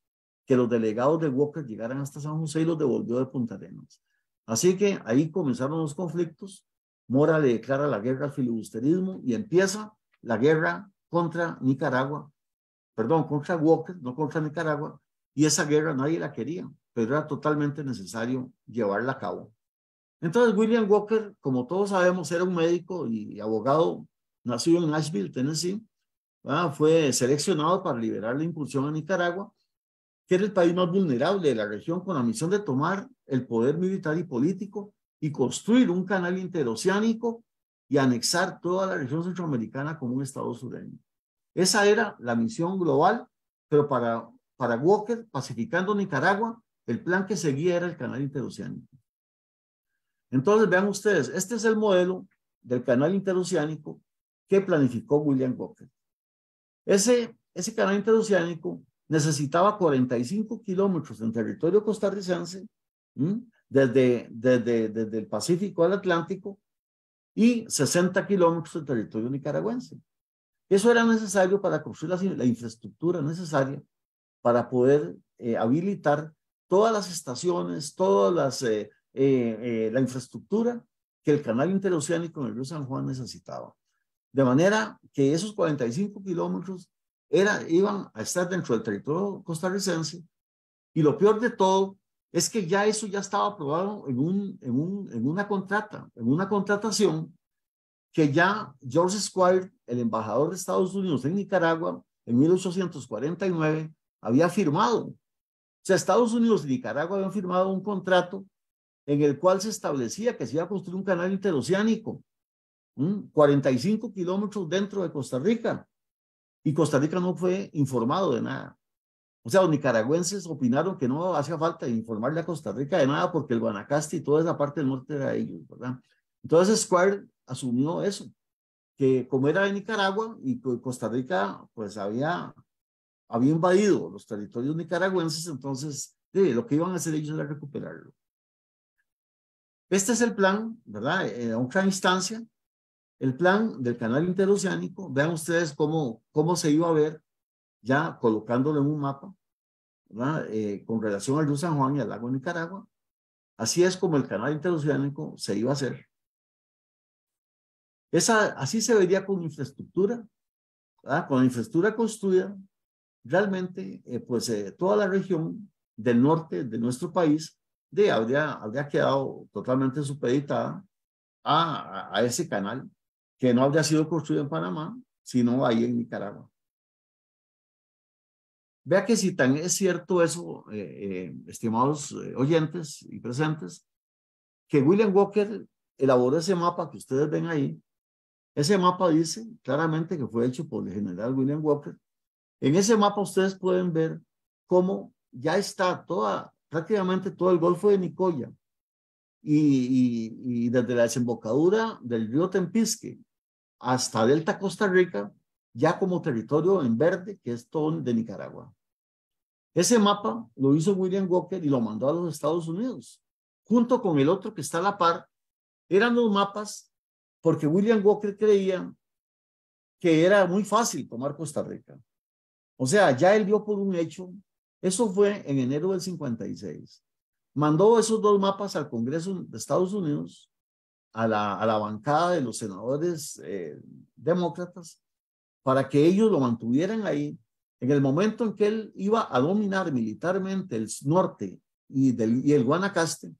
que los delegados de Walker llegaran hasta San José y los devolvió de Punta Arenas. Así que ahí comenzaron los conflictos. Mora le declara la guerra al filibusterismo y empieza la guerra contra Nicaragua perdón, contra Walker, no contra Nicaragua, y esa guerra nadie la quería, pero era totalmente necesario llevarla a cabo. Entonces William Walker, como todos sabemos, era un médico y abogado, nacido en Nashville, Tennessee, fue seleccionado para liberar la impulsión a Nicaragua, que era el país más vulnerable de la región, con la misión de tomar el poder militar y político y construir un canal interoceánico y anexar toda la región centroamericana como un estado sureño. Esa era la misión global, pero para, para Walker, pacificando Nicaragua, el plan que seguía era el canal interoceánico. Entonces, vean ustedes, este es el modelo del canal interoceánico que planificó William Walker. Ese, ese canal interoceánico necesitaba 45 kilómetros en territorio costarricense, desde, desde, desde el Pacífico al Atlántico, y 60 kilómetros en territorio nicaragüense. Eso era necesario para construir la, infraestructura necesaria para poder eh, habilitar todas las estaciones, todas las, eh, eh, la infraestructura que el canal interoceánico en el río San Juan necesitaba. De manera que esos 45 kilómetros era, iban a estar dentro del territorio costarricense y lo peor de todo es que ya eso ya estaba aprobado en, un, en, un, en una contrata, en una contratación que ya George Squire el embajador de Estados Unidos en Nicaragua en 1849 había firmado. O sea, Estados Unidos y Nicaragua habían firmado un contrato en el cual se establecía que se iba a construir un canal interoceánico, 45 kilómetros dentro de Costa Rica. Y Costa Rica no fue informado de nada. O sea, los nicaragüenses opinaron que no hacía falta informarle a Costa Rica de nada porque el Guanacaste y toda esa parte del norte era de ellos, ¿verdad? Entonces Square asumió eso que como era de Nicaragua y Costa Rica, pues había, había invadido los territorios nicaragüenses, entonces lo que iban a hacer ellos era recuperarlo. Este es el plan, ¿verdad? Eh, a otra instancia, el plan del canal interoceánico. Vean ustedes cómo, cómo se iba a ver, ya colocándolo en un mapa, ¿verdad? Eh, con relación al río San Juan y al lago Nicaragua. Así es como el canal interoceánico se iba a hacer así se vería con infraestructura, con infraestructura construida, realmente, eh, pues eh, toda la región del norte de nuestro país de, habría, habría quedado totalmente supeditada a, ese canal que no habría sido construido en Panamá, sino ahí en Nicaragua. Vea que si tan es cierto eso, eh, estimados oyentes y presentes, que William Walker elaboró ese mapa que ustedes ven ahí ese mapa dice claramente que fue hecho por el general William Walker. En ese mapa ustedes pueden ver cómo ya está toda, prácticamente todo el Golfo de Nicoya y, y desde la desembocadura del río Tempisque hasta Delta Costa Rica, ya como territorio en verde, que es todo de Nicaragua. Ese mapa lo hizo William Walker y lo mandó a los Estados Unidos, junto con el otro que está a la par. Eran los mapas porque William Walker creía que era muy fácil tomar Costa Rica. O sea, ya él vio por un hecho, eso fue en enero del 56. Mandó esos dos mapas al Congreso de Estados Unidos, a la, a la bancada de los senadores eh, demócratas, para que ellos lo mantuvieran ahí. En el momento en que él iba a dominar militarmente el norte y, del, y el Guanacaste,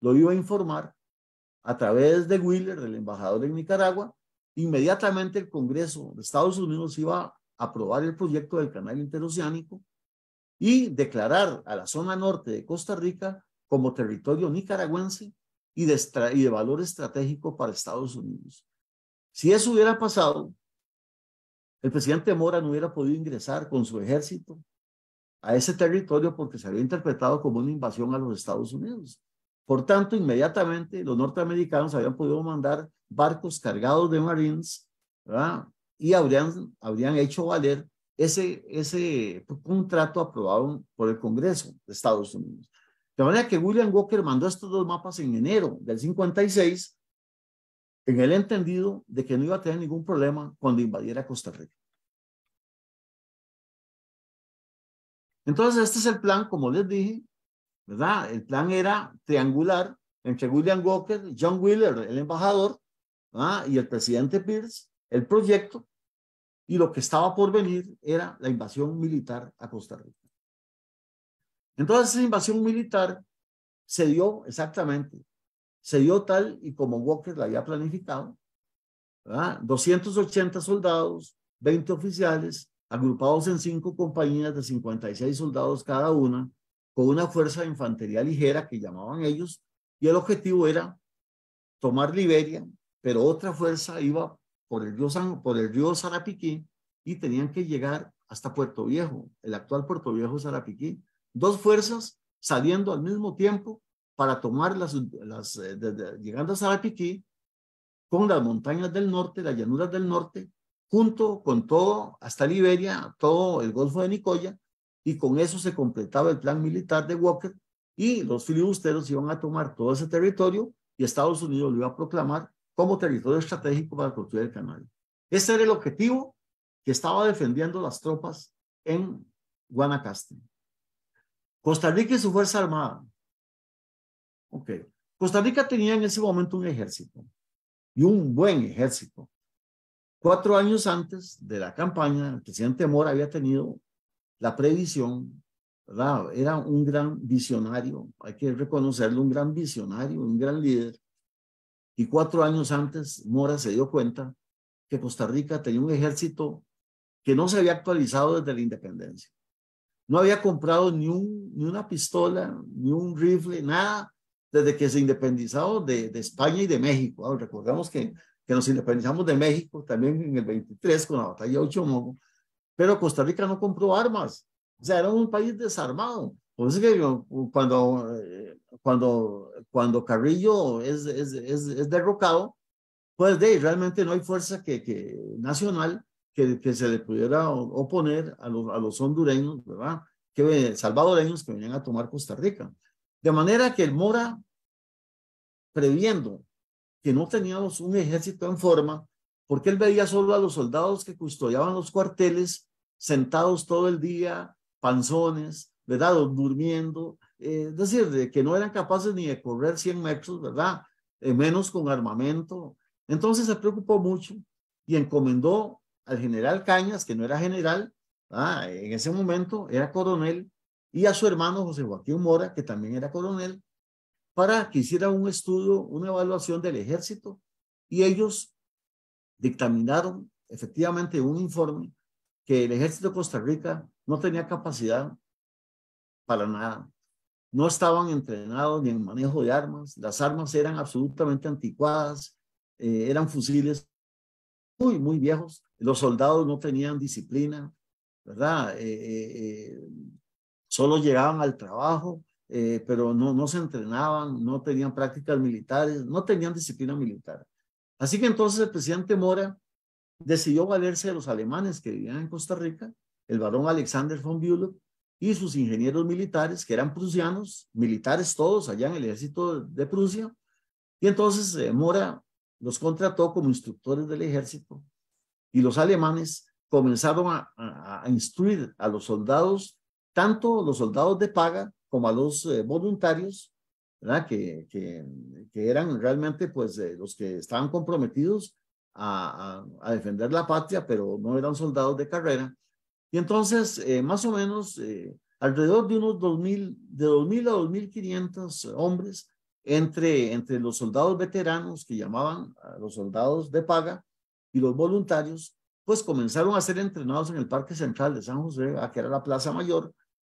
lo iba a informar a través de Wheeler, el embajador en Nicaragua, inmediatamente el Congreso de Estados Unidos iba a aprobar el proyecto del canal interoceánico y declarar a la zona norte de Costa Rica como territorio nicaragüense y de, y de valor estratégico para Estados Unidos. Si eso hubiera pasado, el presidente Mora no hubiera podido ingresar con su ejército a ese territorio porque se había interpretado como una invasión a los Estados Unidos. Por tanto, inmediatamente los norteamericanos habían podido mandar barcos cargados de marines y habrían, habrían hecho valer ese, ese contrato aprobado por el Congreso de Estados Unidos. De manera que William Walker mandó estos dos mapas en enero del 56 en el entendido de que no iba a tener ningún problema cuando invadiera Costa Rica. Entonces, este es el plan, como les dije, el plan era triangular entre William Walker, John Wheeler, el embajador, y el presidente Pierce, el proyecto, y lo que estaba por venir era la invasión militar a Costa Rica. Entonces, esa invasión militar se dio exactamente, se dio tal y como Walker la había planificado, ¿verdad? 280 soldados, 20 oficiales, agrupados en cinco compañías de 56 soldados cada una, con una fuerza de infantería ligera que llamaban ellos, y el objetivo era tomar Liberia, pero otra fuerza iba por el río, por el río Sarapiquí y tenían que llegar hasta Puerto Viejo, el actual Puerto Viejo Sarapiquí. Dos fuerzas saliendo al mismo tiempo para tomar las, las eh, llegando a Sarapiquí con las montañas del norte, las llanuras del norte, junto con todo, hasta Liberia, todo el Golfo de Nicoya, y con eso se completaba el plan militar de Walker y los filibusteros iban a tomar todo ese territorio y Estados Unidos lo iba a proclamar como territorio estratégico para construir el canal. Ese era el objetivo que estaba defendiendo las tropas en Guanacaste. Costa Rica y su Fuerza Armada. Ok. Costa Rica tenía en ese momento un ejército y un buen ejército. Cuatro años antes de la campaña, el presidente Mora había tenido la previsión, Era un gran visionario, hay que reconocerlo, un gran visionario, un gran líder. Y cuatro años antes, Mora se dio cuenta que Costa Rica tenía un ejército que no se había actualizado desde la independencia. No había comprado ni, una pistola, ni un rifle, nada, desde que se independizó de, España y de México. Ah, Recordamos que, que nos independizamos de México también en el 23 con la batalla de Mongo pero Costa Rica no compró armas. O sea, era un país desarmado. Por eso que cuando, eh, cuando, cuando Carrillo es, es, es, derrocado, pues de, realmente no hay fuerza que, que nacional que, que, se le pudiera oponer a los, a los hondureños, ¿verdad? Que, salvadoreños que venían a tomar Costa Rica. De manera que el Mora, previendo que no teníamos un ejército en forma, porque él veía solo a los soldados que custodiaban los cuarteles sentados todo el día, panzones, ¿verdad? Durmiendo, eh, es decir, de que no eran capaces ni de correr 100 metros, ¿verdad? Eh, menos con armamento. Entonces se preocupó mucho y encomendó al general Cañas, que no era general, en ese momento era coronel, y a su hermano José Joaquín Mora, que también era coronel, para que hiciera un estudio, una evaluación del ejército, y ellos dictaminaron efectivamente un informe que el ejército de Costa Rica no tenía capacidad para nada. No estaban entrenados ni en manejo de armas, las armas eran absolutamente anticuadas, eh, eran fusiles muy, muy viejos, los soldados no tenían disciplina, ¿verdad? Eh, eh, solo llegaban al trabajo, pero no, no se entrenaban, no tenían prácticas militares, no tenían disciplina militar. Así que entonces el presidente Mora decidió valerse de los alemanes que vivían en Costa Rica, el barón Alexander von Bülow y sus ingenieros militares, que eran prusianos, militares todos allá en el ejército de Prusia. Y entonces eh, Mora los contrató como instructores del ejército y los alemanes comenzaron a, instruir a los soldados, tanto los soldados de paga como a los eh, voluntarios, Que, que, eran realmente pues eh, los que estaban comprometidos a, defender la patria, pero no eran soldados de carrera. Y entonces, eh, más o menos, eh, alrededor de unos mil de 2.000 a 2.500 hombres, entre, entre los soldados veteranos, que llamaban los soldados de paga, y los voluntarios, pues comenzaron a ser entrenados en el Parque Central de San José, a ah, que era la Plaza Mayor,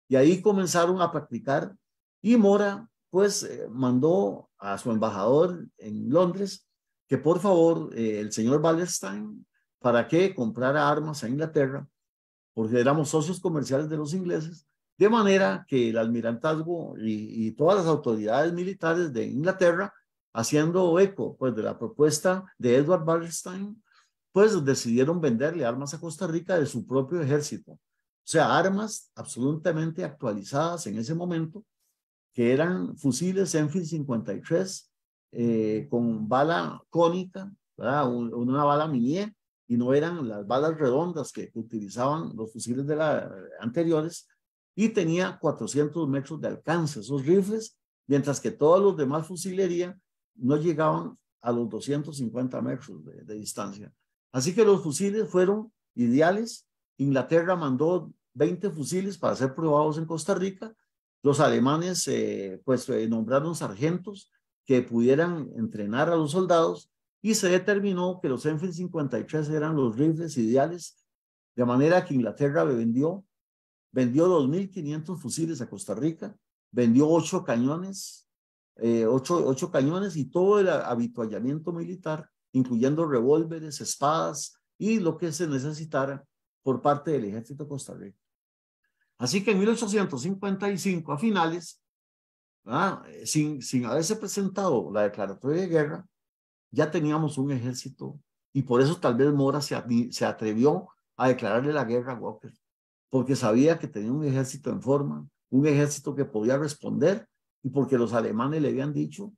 y ahí comenzaron a practicar. Y Mora, pues, eh, mandó a su embajador en Londres que por favor eh, el señor Wallenstein, ¿para qué comprar armas a Inglaterra? Porque éramos socios comerciales de los ingleses, de manera que el almirantazgo y, todas las autoridades militares de Inglaterra, haciendo eco pues, de la propuesta de Edward Wallenstein, pues decidieron venderle armas a Costa Rica de su propio ejército. O sea, armas absolutamente actualizadas en ese momento, que eran fusiles Enfield 53, eh, con bala cónica, una bala minier, y no eran las balas redondas que utilizaban los fusiles de la, anteriores, y tenía 400 metros de alcance esos rifles, mientras que todos los demás fusilería no llegaban a los 250 metros de, distancia. Así que los fusiles fueron ideales. Inglaterra mandó 20 fusiles para ser probados en Costa Rica. Los alemanes, eh, pues, eh, nombraron sargentos que pudieran entrenar a los soldados y se determinó que los Enfield 53 eran los rifles ideales, de manera que Inglaterra vendió, vendió 2.500 fusiles a Costa Rica, vendió ocho cañones, eh, ocho cañones y todo el habituallamiento militar, incluyendo revólveres, espadas y lo que se necesitara por parte del ejército de Costa Rica. Así que en 1855, a finales, Ah, eh, sin, haberse presentado la declaratoria de guerra, ya teníamos un ejército y por eso tal vez Mora se, se atrevió a declararle la guerra a Walker, porque sabía que tenía un ejército en forma, un ejército que podía responder y porque los alemanes le habían dicho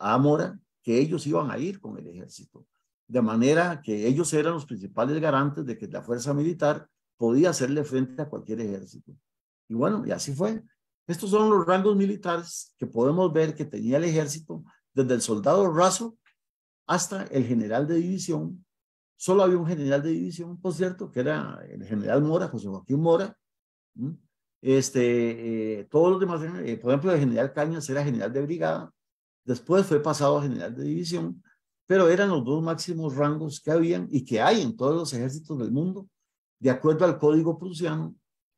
a Mora que ellos iban a ir con el ejército. De manera que ellos eran los principales garantes de que la fuerza militar podía hacerle frente a cualquier ejército. Y bueno, y así fue. Estos son los rangos militares que podemos ver que tenía el ejército, desde el soldado raso hasta el general de división. Solo había un general de división, por cierto, que era el general Mora, José Joaquín Mora. Este, eh, todos los demás, eh, por ejemplo, el general Cañas era general de brigada, después fue pasado a general de división, pero eran los dos máximos rangos que habían y que hay en todos los ejércitos del mundo, de acuerdo al código prusiano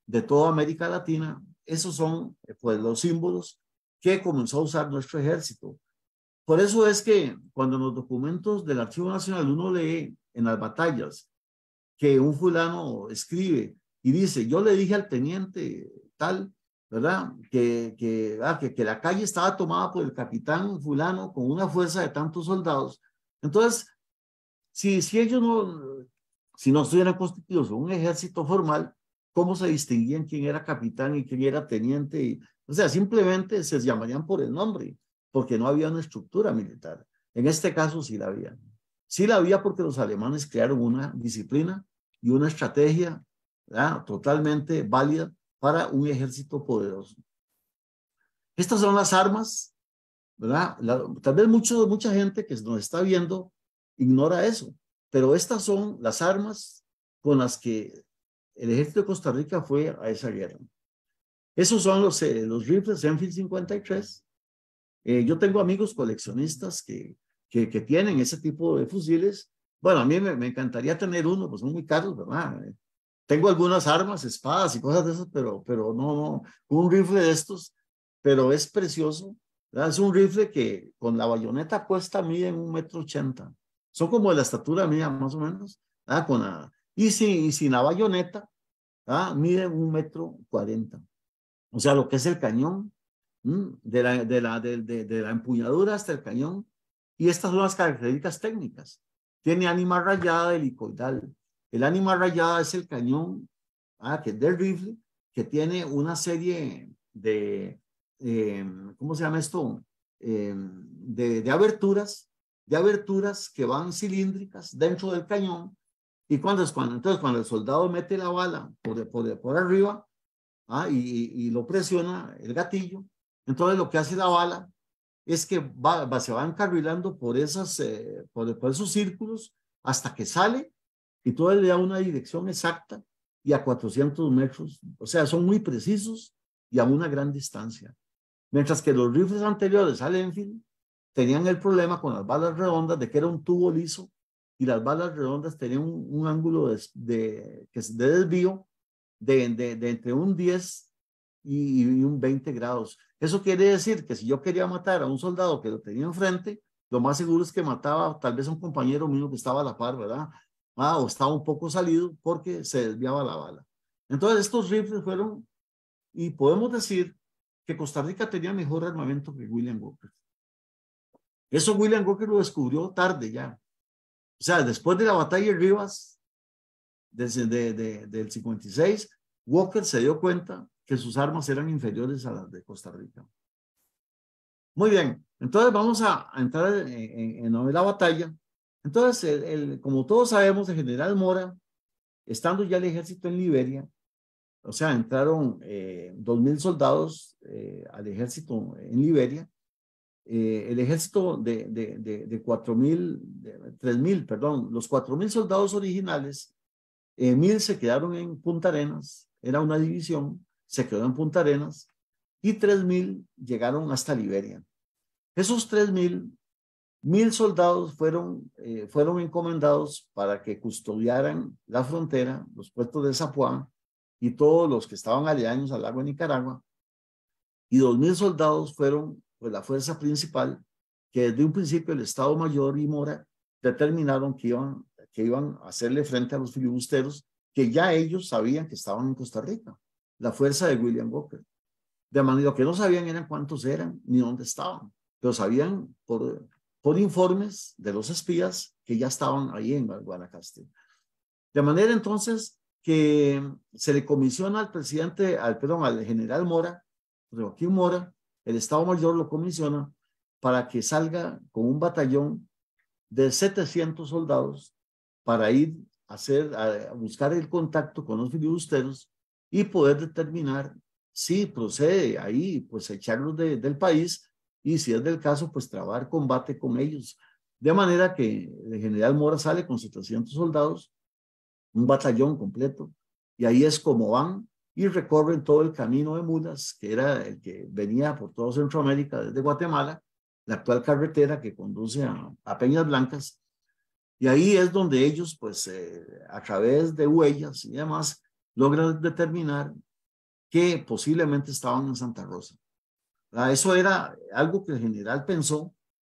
de toda América Latina, esos son eh, pues los símbolos que comenzó a usar nuestro ejército. Por eso es que cuando en los documentos del Archivo Nacional uno lee en las batallas que un fulano escribe y dice, yo le dije al teniente tal, ¿verdad? Ah, que, que, la calle estaba tomada por el capitán fulano con una fuerza de tantos soldados. Entonces, si, si ellos no, si no estuvieran constituidos un ejército formal, cómo se distinguían quién era capitán y quién era teniente. Y, o sea, simplemente se llamarían por el nombre, porque no había una estructura militar. En este caso sí la había. Sí la había porque los alemanes crearon una disciplina y una estrategia totalmente válida para un ejército poderoso. Estas son las armas, ¿verdad? tal vez mucho, mucha gente que nos está viendo ignora eso, pero estas son las armas con las que el ejército de Costa Rica fue a esa guerra. Esos son los, eh, los rifles Enfield 53. Eh, yo tengo amigos coleccionistas que, que, que, tienen ese tipo de fusiles. Bueno, a mí me, encantaría tener uno, pues son muy caros, ¿verdad? tengo algunas armas, espadas y cosas de esas, pero, pero no, no, un rifle de estos, pero es precioso. Es un rifle que con la bayoneta cuesta mí mide un metro ochenta. Son como de la estatura mía, más o menos, con la, y sin, la bayoneta, ¿ah? un metro cuarenta. O sea, lo que es el cañón, de la, de, la, de, la empuñadura hasta el cañón. Y estas son las características técnicas. Tiene ánima rayada helicoidal. El ánima rayada es el cañón ah, que del rifle que tiene una serie de, em, ¿cómo se llama esto? Em, de, de aberturas, de aberturas que van cilíndricas dentro del cañón y cuando es cuando, entonces cuando el soldado mete la bala por, por, arriba ah, y, lo presiona el gatillo, entonces lo que hace la bala es que va, se va encarrilando por, esas, eh, por, por, esos círculos hasta que sale y todo le da una dirección exacta y a 400 metros. O sea, son muy precisos y a una gran distancia. Mientras que los rifles anteriores al Enfield tenían el problema con las balas redondas de que era un tubo liso y las balas redondas tenían un, ángulo de, desvío de, entre un 10 y, un 20 grados. Eso quiere decir que si yo quería matar a un soldado que lo tenía enfrente, lo más seguro es que mataba tal vez a un compañero mío que estaba a la par, ¿verdad? Ah, o estaba un poco salido porque se desviaba la bala. Entonces, estos rifles fueron, y podemos decir que Costa Rica tenía mejor armamento que William Walker. Eso William Walker lo descubrió tarde ya, o sea, después de la batalla de Rivas, desde de, del 56, Walker se dio cuenta que sus armas eran inferiores a las de Costa Rica. Muy bien, entonces vamos a, entrar en, la batalla. Entonces, como todos sabemos, el general Mora, estando ya el ejército en Liberia, o sea, entraron eh, dos mil soldados eh, al ejército en Liberia, eh, el ejército de, de, de, de 4.000, 3.000, perdón, los 4.000 soldados originales, eh, mil 1.000 se quedaron en Punta Arenas, era una división, se quedó en Punta Arenas, y 3.000 llegaron hasta Liberia. Esos 3.000, mil soldados fueron, eh, fueron encomendados para que custodiaran la frontera, los puertos de Zapuán y todos los que estaban aledaños al lago de Nicaragua, y dos mil soldados fueron pues la fuerza principal, que desde un principio el Estado Mayor y Mora determinaron que iban, que iban a hacerle frente a los filibusteros que ya ellos sabían que estaban en Costa Rica, la fuerza de William Walker. De manera que no sabían eran cuántos eran ni dónde estaban, pero sabían por, por informes de los espías que ya estaban ahí en Guanacaste. De manera entonces que se le comisiona al presidente, al perdón, al general Mora, Joaquín Mora, el Estado Mayor lo comisiona para que salga con un batallón de 700 soldados para ir a, hacer, a buscar el contacto con los filibusteros y poder determinar si procede ahí, pues echarlos del país y si es del caso, pues trabar combate con ellos. De manera que el general Mora sale con 700 soldados, un batallón completo, y ahí es como van y recorren todo el camino de mulas, que era el que venía por todo Centroamérica desde Guatemala, la actual carretera que conduce a, Peñas Blancas. Y ahí es donde ellos, pues, eh, a través de huellas y demás, logran determinar que posiblemente estaban en Santa Rosa. Ah, eso era algo que el general pensó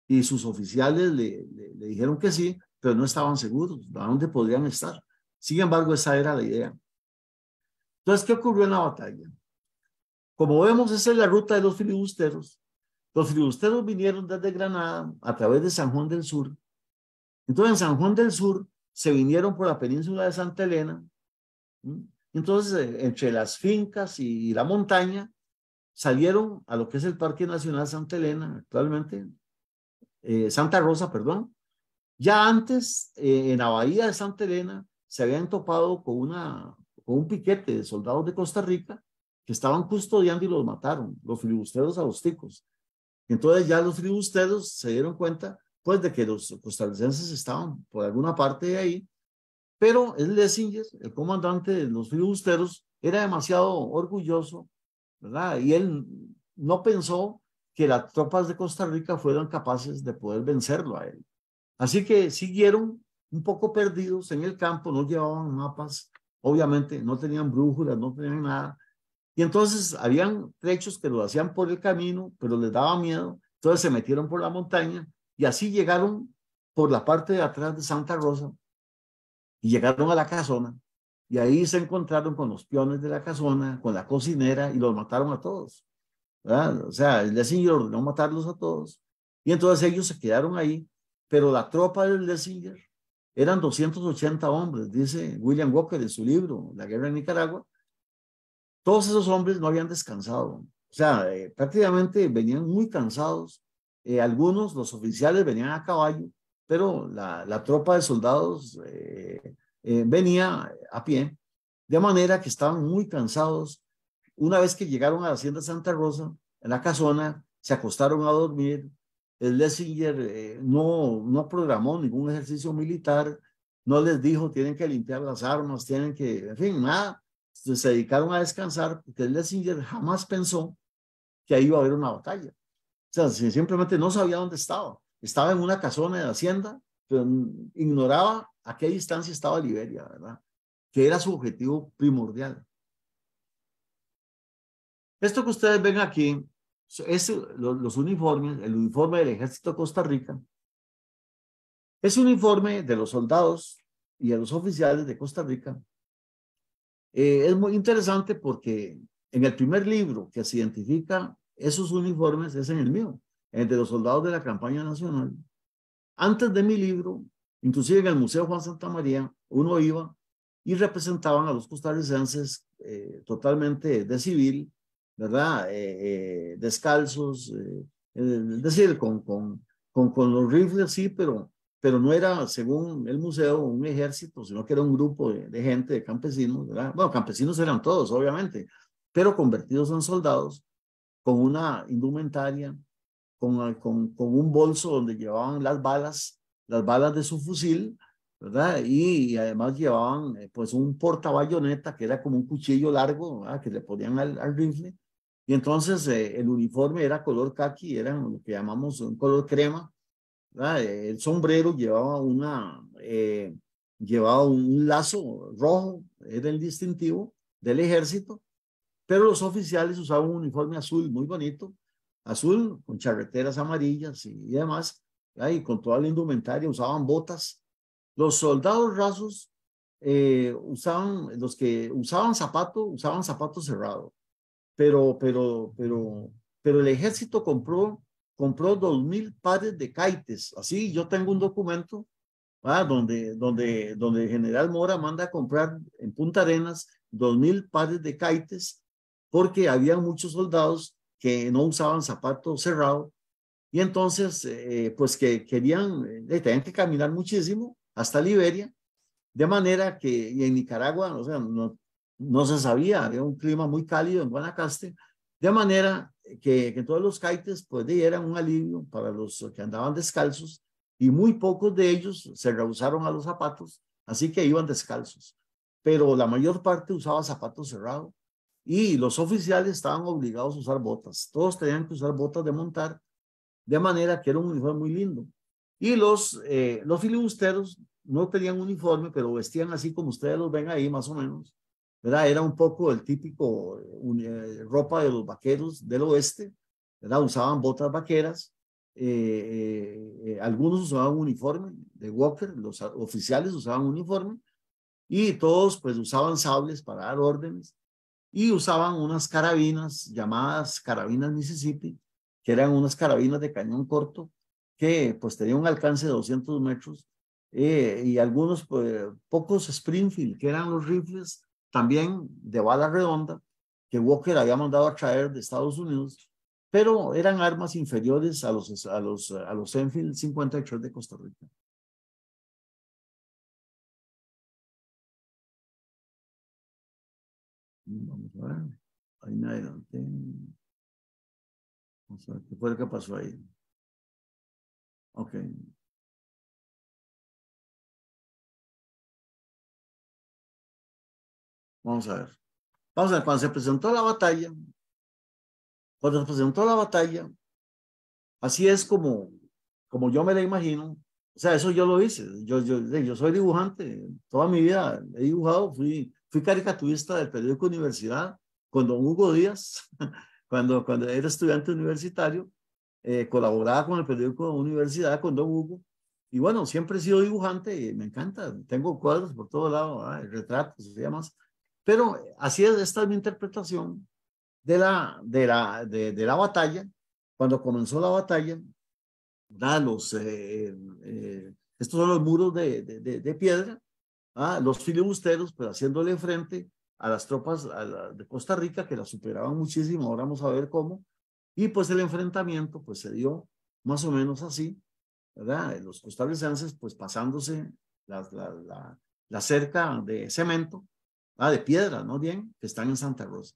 y sus oficiales le, le, dijeron que sí, pero no estaban seguros de dónde podrían estar. Sin embargo, esa era la idea. Entonces, ¿qué ocurrió en la batalla? Como vemos, esa es la ruta de los filibusteros. Los filibusteros vinieron desde Granada a través de San Juan del Sur. Entonces, en San Juan del Sur se vinieron por la península de Santa Elena. Entonces, eh, entre las fincas y la montaña, salieron a lo que es el Parque Nacional Santa Elena, actualmente, eh, Santa Rosa, perdón. Ya antes, eh, en la bahía de Santa Elena, se habían topado con una con un piquete de soldados de Costa Rica que estaban custodiando y los mataron, los filibusteros a los ticos. Entonces ya los filibusteros se dieron cuenta, pues, de que los costarricenses estaban por alguna parte de ahí, pero el Lessinger, el comandante de los filibusteros, era demasiado orgulloso, ¿verdad? Y él no pensó que las tropas de Costa Rica fueran capaces de poder vencerlo a él. Así que siguieron un poco perdidos en el campo, no llevaban mapas, obviamente no tenían brújulas, no tenían nada. Y entonces habían trechos que lo hacían por el camino, pero les daba miedo. Entonces se metieron por la montaña y así llegaron por la parte de atrás de Santa Rosa y llegaron a la casona. Y ahí se encontraron con los peones de la casona, con la cocinera y los mataron a todos. ¿verdad? O sea, el Lessinger ordenó matarlos a todos. Y entonces ellos se quedaron ahí, pero la tropa del Lessinger eran 280 hombres, dice William Walker en su libro, La Guerra en Nicaragua. Todos esos hombres no habían descansado. O sea, eh, prácticamente venían muy cansados. Eh, algunos, los oficiales, venían a caballo, pero la, la tropa de soldados eh, venía a pie. De manera que estaban muy cansados. Una vez que llegaron a la Hacienda Santa Rosa, en la casona, se acostaron a dormir, el Lessinger eh, no, no programó ningún ejercicio militar, no les dijo tienen que limpiar las armas, tienen que, en fin, nada. se dedicaron a descansar porque Lessinger jamás pensó que ahí iba a haber una batalla. O sea, simplemente no sabía dónde estaba. Estaba en una casona de Hacienda, pero ignoraba a qué distancia estaba Liberia, ¿verdad? Que era su objetivo primordial. Esto que ustedes ven aquí es, los, uniformes, el uniforme del ejército de Costa Rica, es un uniforme de los soldados y de los oficiales de Costa Rica. Eh, es muy interesante porque en el primer libro que se identifica esos uniformes es en el mío, el de los soldados de la campaña nacional. Antes de mi libro, inclusive en el Museo Juan Santa María, uno iba y representaban a los costarricenses eh, totalmente de civil ¿verdad? Eh, eh, descalzos, eh, es decir, con, con, con, con, los rifles, sí, pero, pero no era, según el museo, un ejército, sino que era un grupo de, gente, de campesinos, ¿verdad? Bueno, campesinos eran todos, obviamente, pero convertidos en soldados, con una indumentaria, con, con, con, un bolso donde llevaban las balas, las balas de su fusil, ¿verdad? Y, además llevaban pues un portabayoneta que era como un cuchillo largo, ¿verdad? Que le ponían al, al rifle y entonces eh, el uniforme era color caqui, era lo que llamamos un color crema. Eh, el sombrero llevaba, una, eh, llevaba un lazo rojo, era el distintivo del ejército. Pero los oficiales usaban un uniforme azul muy bonito, azul con charreteras amarillas y, demás, y con toda la indumentaria usaban botas. Los soldados rasos usaban, los que usaban zapato, usaban zapatos cerrados pero, pero, pero, pero el ejército compró, compró dos mil pares de caites Así, yo tengo un documento ah donde, donde, donde el general Mora manda a comprar en Punta Arenas dos mil pares de caites porque había muchos soldados que no usaban zapatos cerrados y entonces, eh, pues que querían, eh, tenían que caminar muchísimo hasta Liberia, de manera que en Nicaragua, o sea, no, no se sabía, era un clima muy cálido en Guanacaste, de manera que, que todos los caites pues eran un alivio para los que andaban descalzos y muy pocos de ellos se rehusaron a los zapatos, así que iban descalzos, pero la mayor parte usaba zapatos cerrados y los oficiales estaban obligados a usar botas, todos tenían que usar botas de montar, de manera que era un uniforme muy lindo. Y los, eh, los filibusteros no tenían uniforme, pero vestían así como ustedes los ven ahí, más o menos, era un poco el típico eh, ropa de los vaqueros del oeste, Usaban botas vaqueras, eh, eh, algunos usaban uniforme de Walker, los oficiales usaban uniforme, y todos pues usaban sables para dar órdenes, y usaban unas carabinas llamadas carabinas Mississippi, que eran unas carabinas de cañón corto, que pues tenían un alcance de 200 metros, y algunos, pues, pocos Springfield, que eran los rifles también de bala redonda que Walker había mandado a traer de Estados Unidos, pero eran armas inferiores a los, a los, a los Enfield 53 de Costa Rica. Vamos a ver. Ahí adelante. Vamos a ver qué fue lo que pasó ahí. Ok. Vamos a ver. Vamos a ver, cuando se presentó la batalla, cuando se presentó la batalla, así es como, como yo me la imagino. O sea, eso yo lo hice. Yo, yo, yo soy dibujante. Toda mi vida he dibujado. Fui, fui caricaturista del periódico Universidad con don Hugo Díaz, cuando, cuando era estudiante universitario. Eh, colaboraba con el periódico Universidad, con don Hugo. Y bueno, siempre he sido dibujante y me encanta. Tengo cuadros por todo lado, ah, retratos y demás. Pero eh, así es, esta es mi interpretación de la, de la, de, la batalla. Cuando comenzó la batalla, los, eh, eh, estos son los muros de, piedra, ¿ah? los filibusteros, pero pues, haciéndole frente a las tropas de Costa Rica, que la superaban muchísimo, ahora vamos a ver cómo. Y pues el enfrentamiento pues se dio más o menos así, ¿verdad? Los costarricenses pues pasándose la, la cerca de cemento ah, de piedra, ¿no? bien, que están en Santa Rosa.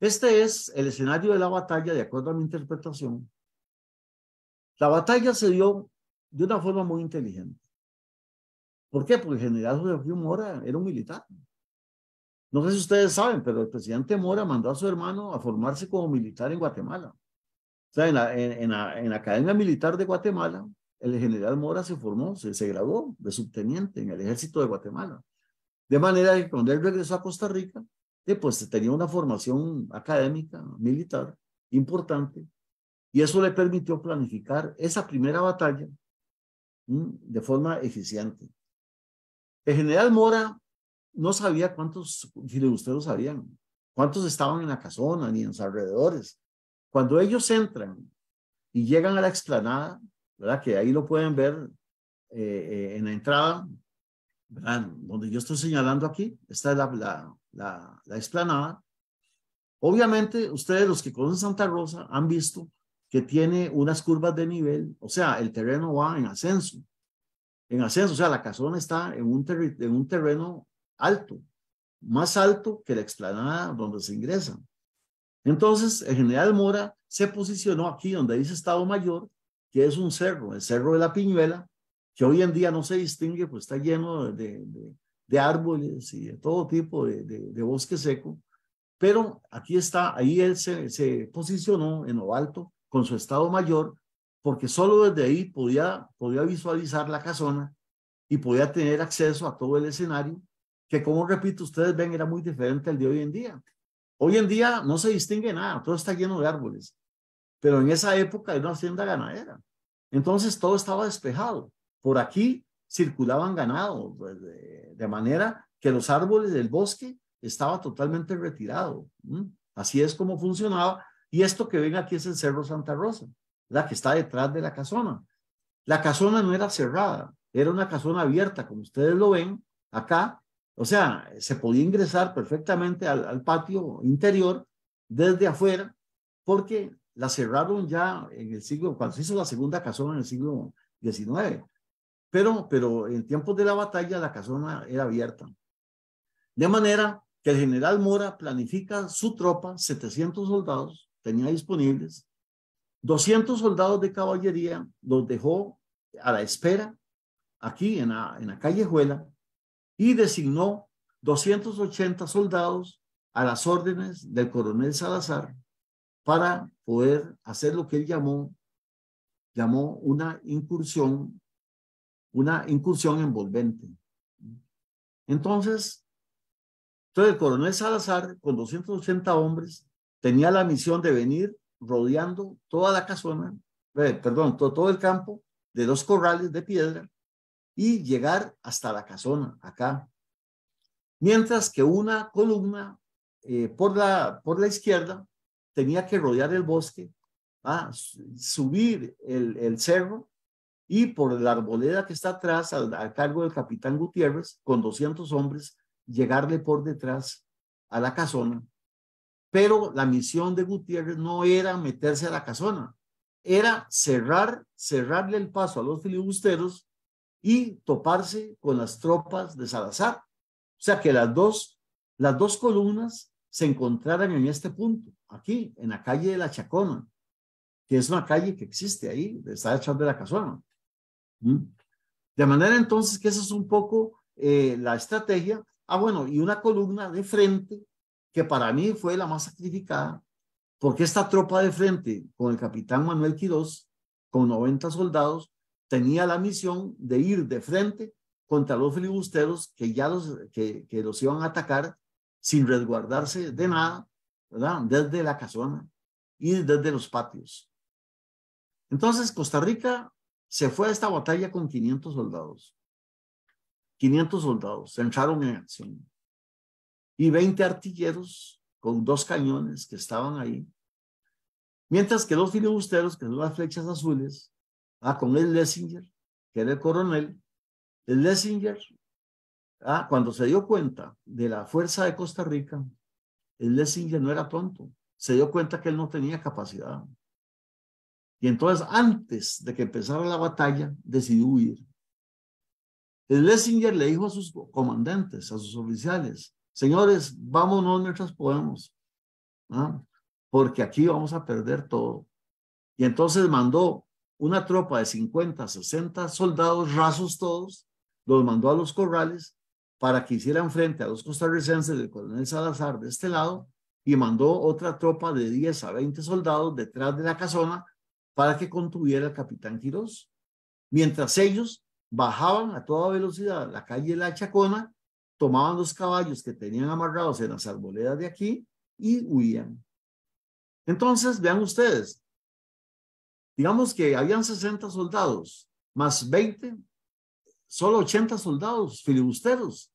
Este es el escenario de la batalla, de acuerdo a mi interpretación. La batalla se dio de una forma muy inteligente. ¿Por qué? Porque el general José Mora era un militar. No sé si ustedes saben, pero el presidente Mora mandó a su hermano a formarse como militar en Guatemala. O sea, en la, en, la, en la Academia Militar de Guatemala, el general Mora se formó, se, se graduó de subteniente en el ejército de Guatemala. De manera que cuando él regresó a Costa Rica, eh, pues tenía una formación académica, militar, importante, y eso le permitió planificar esa primera batalla de forma eficiente. El general Mora no sabía cuántos filibusteros habían, cuántos estaban en la casona ni en sus alrededores. Cuando ellos entran y llegan a la explanada, ¿verdad? que ahí lo pueden ver eh, eh, en la entrada, donde yo estoy señalando aquí, está la, la, la, la explanada. Obviamente, ustedes los que conocen Santa Rosa han visto que tiene unas curvas de nivel, o sea, el terreno va en ascenso, en ascenso, o sea, la casona está en un, en un terreno alto, más alto que la explanada donde se ingresa. Entonces, el general Mora se posicionó aquí donde dice Estado Mayor, que es un cerro, el Cerro de la Piñuela, que hoy en día no se distingue, pues está lleno de, de, árboles y de todo tipo de, de, bosque seco. Pero aquí está, ahí él se, se, posicionó en lo alto con su Estado Mayor, porque solo desde ahí podía, podía visualizar la casona y podía tener acceso a todo el escenario, que como repito, ustedes ven, era muy diferente al de hoy en día. Hoy en día no se distingue nada, todo está lleno de árboles, pero en esa época era una hacienda ganadera. Entonces todo estaba despejado. Por aquí circulaban ganado pues, de, manera que los árboles del bosque estaba totalmente retirado. Así es como funcionaba. Y esto que ven aquí es el Cerro Santa Rosa, la que está detrás de la casona. La casona no era cerrada, era una casona abierta, como ustedes lo ven acá. O sea, se podía ingresar perfectamente al, patio interior desde afuera, porque la cerraron ya en el siglo, cuando se hizo la segunda casona en el siglo XIX. Pero, pero en tiempos de la batalla la casona era abierta. De manera que el general Mora planifica su tropa, 700 soldados tenía disponibles, 200 soldados de caballería los dejó a la espera aquí en la, callejuela y designó 280 soldados a las órdenes del coronel Salazar para poder hacer lo que él llamó, llamó una incursión una incursión envolvente. Entonces, entonces, el coronel Salazar, con 280 hombres, tenía la misión de venir rodeando toda la casona, eh, perdón, todo, el campo de dos corrales de piedra y llegar hasta la casona, acá. Mientras que una columna eh, por, la, por la izquierda tenía que rodear el bosque, subir el cerro y por la arboleda que está atrás, al cargo del capitán Gutiérrez, con 200 hombres, llegarle por detrás a la casona. Pero la misión de Gutiérrez no era meterse a la casona, era cerrar, cerrarle el paso a los filibusteros y toparse con las tropas de Salazar. O sea, que las dos, las dos columnas se encontraran en este punto, aquí, en la calle de la Chacona, que es una calle que existe ahí, está detrás de la casona. De manera entonces que eso es un poco eh, la estrategia. Ah, bueno, y una columna de frente que para mí fue la más sacrificada, porque esta tropa de frente con el capitán Manuel Quirós, con 90 soldados, tenía la misión de ir de frente contra los filibusteros que ya los, que, los iban a atacar sin resguardarse de nada, ¿verdad? Desde la casona y desde los patios. Entonces, Costa Rica se fue a esta batalla con 500 soldados. 500 soldados entraron en acción. Y 20 artilleros con dos cañones que estaban ahí. Mientras que dos filibusteros, que son las flechas azules, ah, con el Lessinger, que era el coronel, el Lessinger, ah, cuando se dio cuenta de la fuerza de Costa Rica, el Lessinger no era tonto. Se dio cuenta que él no tenía capacidad. Y entonces, antes de que empezara la batalla, decidió huir. El Lessinger le dijo a sus comandantes, a sus oficiales, señores, vámonos mientras podamos, porque aquí vamos a perder todo. Y entonces mandó una tropa de 50, 60 soldados rasos todos, los mandó a los corrales para que hicieran frente a los costarricenses del coronel Salazar de este lado y mandó otra tropa de 10 a 20 soldados detrás de la casona para que contuviera el capitán Quirós, mientras ellos bajaban a toda velocidad la calle La Chacona, tomaban los caballos que tenían amarrados en las arboledas de aquí y huían. Entonces, vean ustedes, digamos que habían 60 soldados, más 20, solo 80 soldados filibusteros,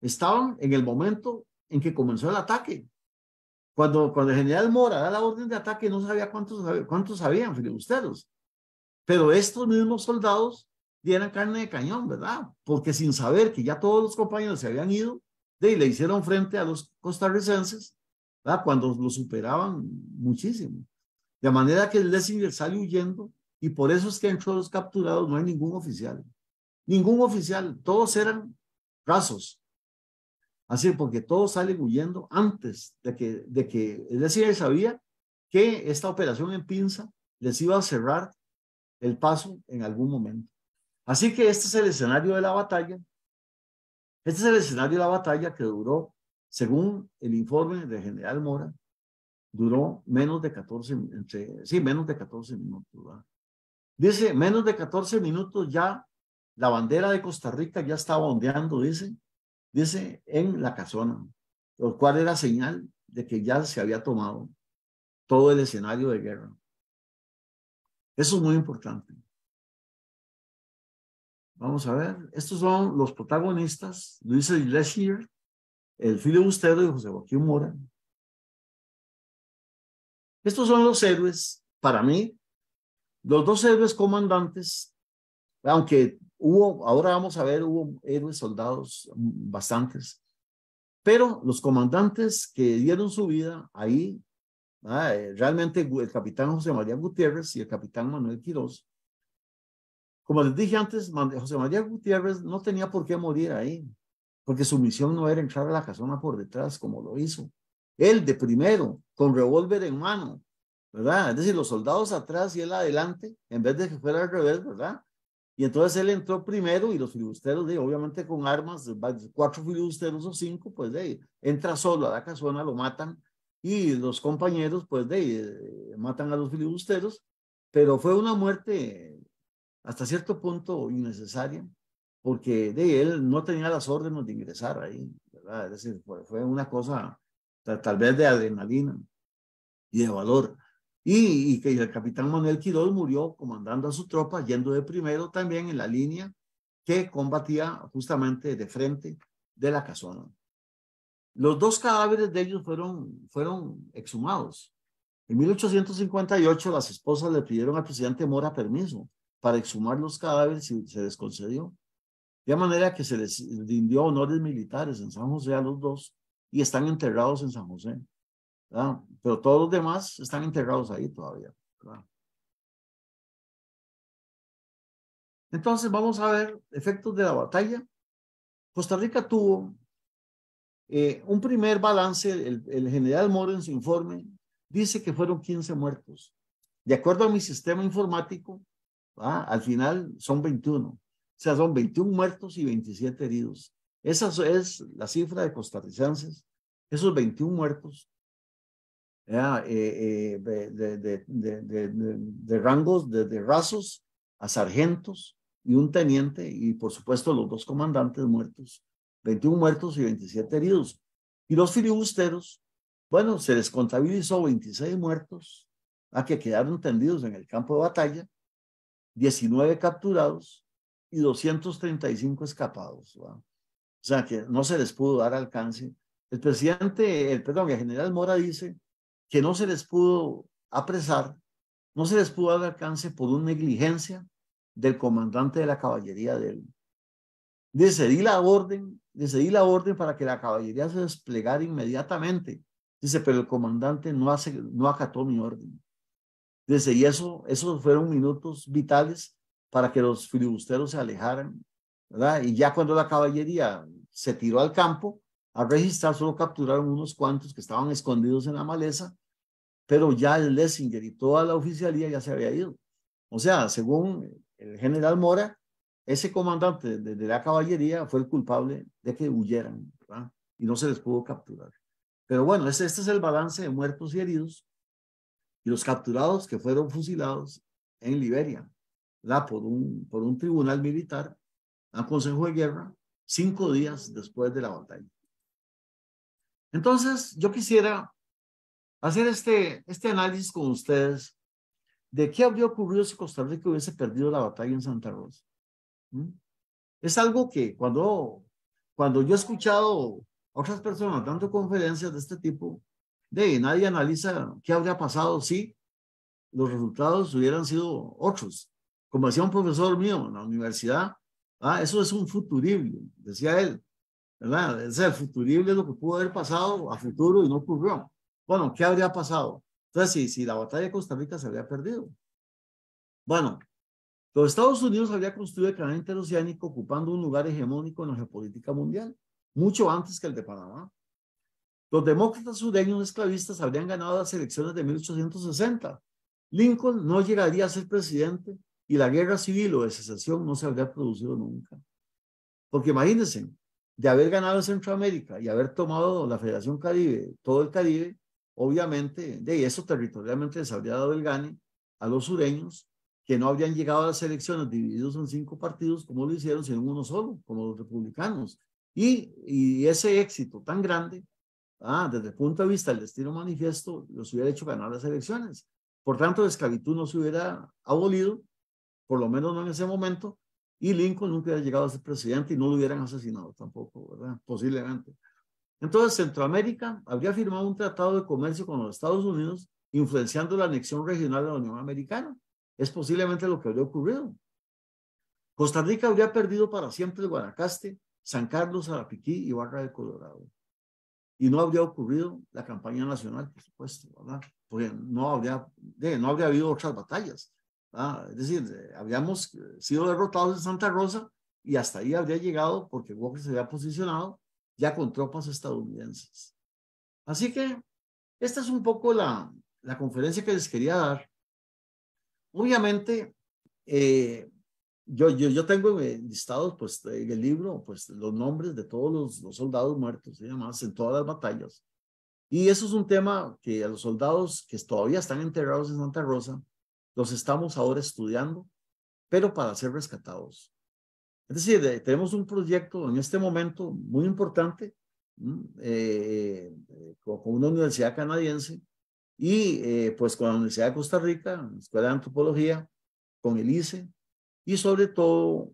estaban en el momento en que comenzó el ataque. Cuando, el general Mora da la orden de ataque, no sabía cuántos, cuántos habían filibusteros. Pero estos mismos soldados dieron carne de cañón, ¿verdad? Porque sin saber que ya todos los compañeros se habían ido, le hicieron frente a los costarricenses, ¿verdad? Cuando lo superaban muchísimo. De manera que el Lessinger sale huyendo y por eso es que entre los capturados no hay ningún oficial. Ningún oficial, todos eran rasos, Así porque todos salen huyendo antes de que, de que, es decir, él sabía que esta operación en pinza les iba a cerrar el paso en algún momento. Así que este es el escenario de la batalla. Este es el escenario de la batalla que duró, según el informe del general Mora, duró menos de 14, entre, sí, menos de 14 minutos. Dice, menos de 14 minutos ya la bandera de Costa Rica ya estaba ondeando, dice, dice, en la casona, lo cual era señal de que ya se había tomado todo el escenario de guerra. Eso es muy importante. Vamos a ver, estos son los protagonistas, Luis Lesier, el filibustero y José Joaquín Mora. Estos son los héroes, para mí, los dos héroes comandantes, aunque Hubo, ahora vamos a ver, hubo héroes, soldados, mm, bastantes, pero los comandantes que dieron su vida ahí, ah, eh, realmente el capitán José María Gutiérrez y el capitán Manuel Quiroz, como les dije antes, José María Gutiérrez no tenía por qué morir ahí, porque su misión no era entrar a la casona por detrás como lo hizo. Él de primero, con revólver en mano, ¿verdad? Es decir, los soldados atrás y él adelante, en vez de que fuera al revés, ¿verdad? Y entonces él entró primero y los filibusteros, obviamente con armas, cuatro filibusteros o cinco, pues de, entra solo a la casona, lo matan y los compañeros, pues de, eh, matan a los filibusteros, pero fue una muerte hasta cierto punto innecesaria, porque de él no tenía las órdenes de ingresar ahí, ¿verdad? Es decir, fue, una cosa tal vez de adrenalina y de valor. Y, que el capitán Manuel Quirós murió comandando a su tropa, yendo de primero también en la línea que combatía justamente de frente de la casona. Los dos cadáveres de ellos fueron, fueron exhumados. En 1858 las esposas le pidieron al presidente Mora permiso para exhumar los cadáveres y se les concedió. De manera que se les rindió honores militares en San José a los dos y están enterrados en San José. Pero todos los demás están integrados ahí todavía. Entonces vamos a ver efectos de la batalla. Costa Rica tuvo eh, un primer balance, el, general Moro en su informe dice que fueron 15 muertos. De acuerdo a mi sistema informático, al final son 21. O sea, son 21 muertos y 27 heridos. Esa es la cifra de costarricenses, esos 21 muertos eh, eh de, rangos, de, rasos a sargentos y un teniente y por supuesto los dos comandantes muertos, 21 muertos y 27 heridos. Y los filibusteros, bueno, se les contabilizó 26 muertos a que quedaron tendidos en el campo de batalla, 19 capturados y 235 escapados. O sea que no se les pudo dar alcance. El presidente, el, perdón, el general Mora dice que no se les pudo apresar, no se les pudo dar alcance por una negligencia del comandante de la caballería de él. Dice, di la orden, dice, di la orden para que la caballería se desplegara inmediatamente. Dice, pero el comandante no, hace, no acató mi orden. Dice, y eso, esos fueron minutos vitales para que los filibusteros se alejaran, ¿verdad? Y ya cuando la caballería se tiró al campo, a registrar, solo capturaron unos cuantos que estaban escondidos en la maleza, pero ya el Lessinger y toda la oficialía ya se había ido. O sea, según el general Mora, ese comandante de, la caballería fue el culpable de que huyeran y no se les pudo capturar. Pero bueno, este, es el balance de muertos y heridos y los capturados que fueron fusilados en Liberia, Por, un, por un tribunal militar, a consejo de guerra, cinco días después de la batalla. Entonces, yo quisiera hacer este, este análisis con ustedes de qué habría ocurrido si Costa Rica hubiese perdido la batalla en Santa Rosa. Es algo que cuando, cuando yo he escuchado a otras personas dando conferencias de este tipo, de nadie analiza qué habría pasado si los resultados hubieran sido otros. Como decía un profesor mío en la universidad, ah, eso es un futurible, decía él. ¿verdad? el futurible es lo que pudo haber pasado a futuro y no ocurrió. Bueno, ¿qué habría pasado? Entonces, si, si la batalla de Costa Rica se habría perdido. Bueno, los Estados Unidos habría construido el canal interoceánico ocupando un lugar hegemónico en la geopolítica mundial, mucho antes que el de Panamá. Los demócratas sureños esclavistas habrían ganado las elecciones de 1860. Lincoln no llegaría a ser presidente y la guerra civil o de secesión no se habría producido nunca. Porque imagínense, de haber ganado Centroamérica y haber tomado la Federación Caribe, todo el Caribe, obviamente, de eso territorialmente se habría dado el gane a los sureños, que no habían llegado a las elecciones divididos en cinco partidos, como lo hicieron, sino uno solo, como los republicanos. Y, ese éxito tan grande, ah, desde el punto de vista del destino manifiesto, los hubiera hecho ganar las elecciones. Por tanto, la esclavitud no se hubiera abolido, por lo menos no en ese momento, y Lincoln nunca hubiera llegado a ser presidente y no lo hubieran asesinado tampoco, ¿verdad? Posiblemente. Entonces, Centroamérica habría firmado un tratado de comercio con los Estados Unidos, influenciando la anexión regional de la Unión Americana. Es posiblemente lo que habría ocurrido. Costa Rica habría perdido para siempre el Guanacaste, San Carlos, Arapiquí y Barra de Colorado. Y no habría ocurrido la campaña nacional, por supuesto, ¿verdad? Porque no habría, no habría habido otras batallas. Ah, es decir, eh, habíamos eh, sido derrotados en Santa Rosa y hasta ahí habría llegado porque Walker se había posicionado ya con tropas estadounidenses. Así que esta es un poco la, la conferencia que les quería dar. Obviamente, eh, yo, yo, yo, tengo listados pues, en el libro pues, los nombres de todos los, los, soldados muertos y en todas las batallas. Y eso es un tema que a los soldados que todavía están enterrados en Santa Rosa los estamos ahora estudiando, pero para ser rescatados. Es decir, eh, tenemos un proyecto en este momento muy importante eh, eh, con, una universidad canadiense y pues con la Universidad de Costa Rica, la Escuela de Antropología, con el ICE y sobre todo,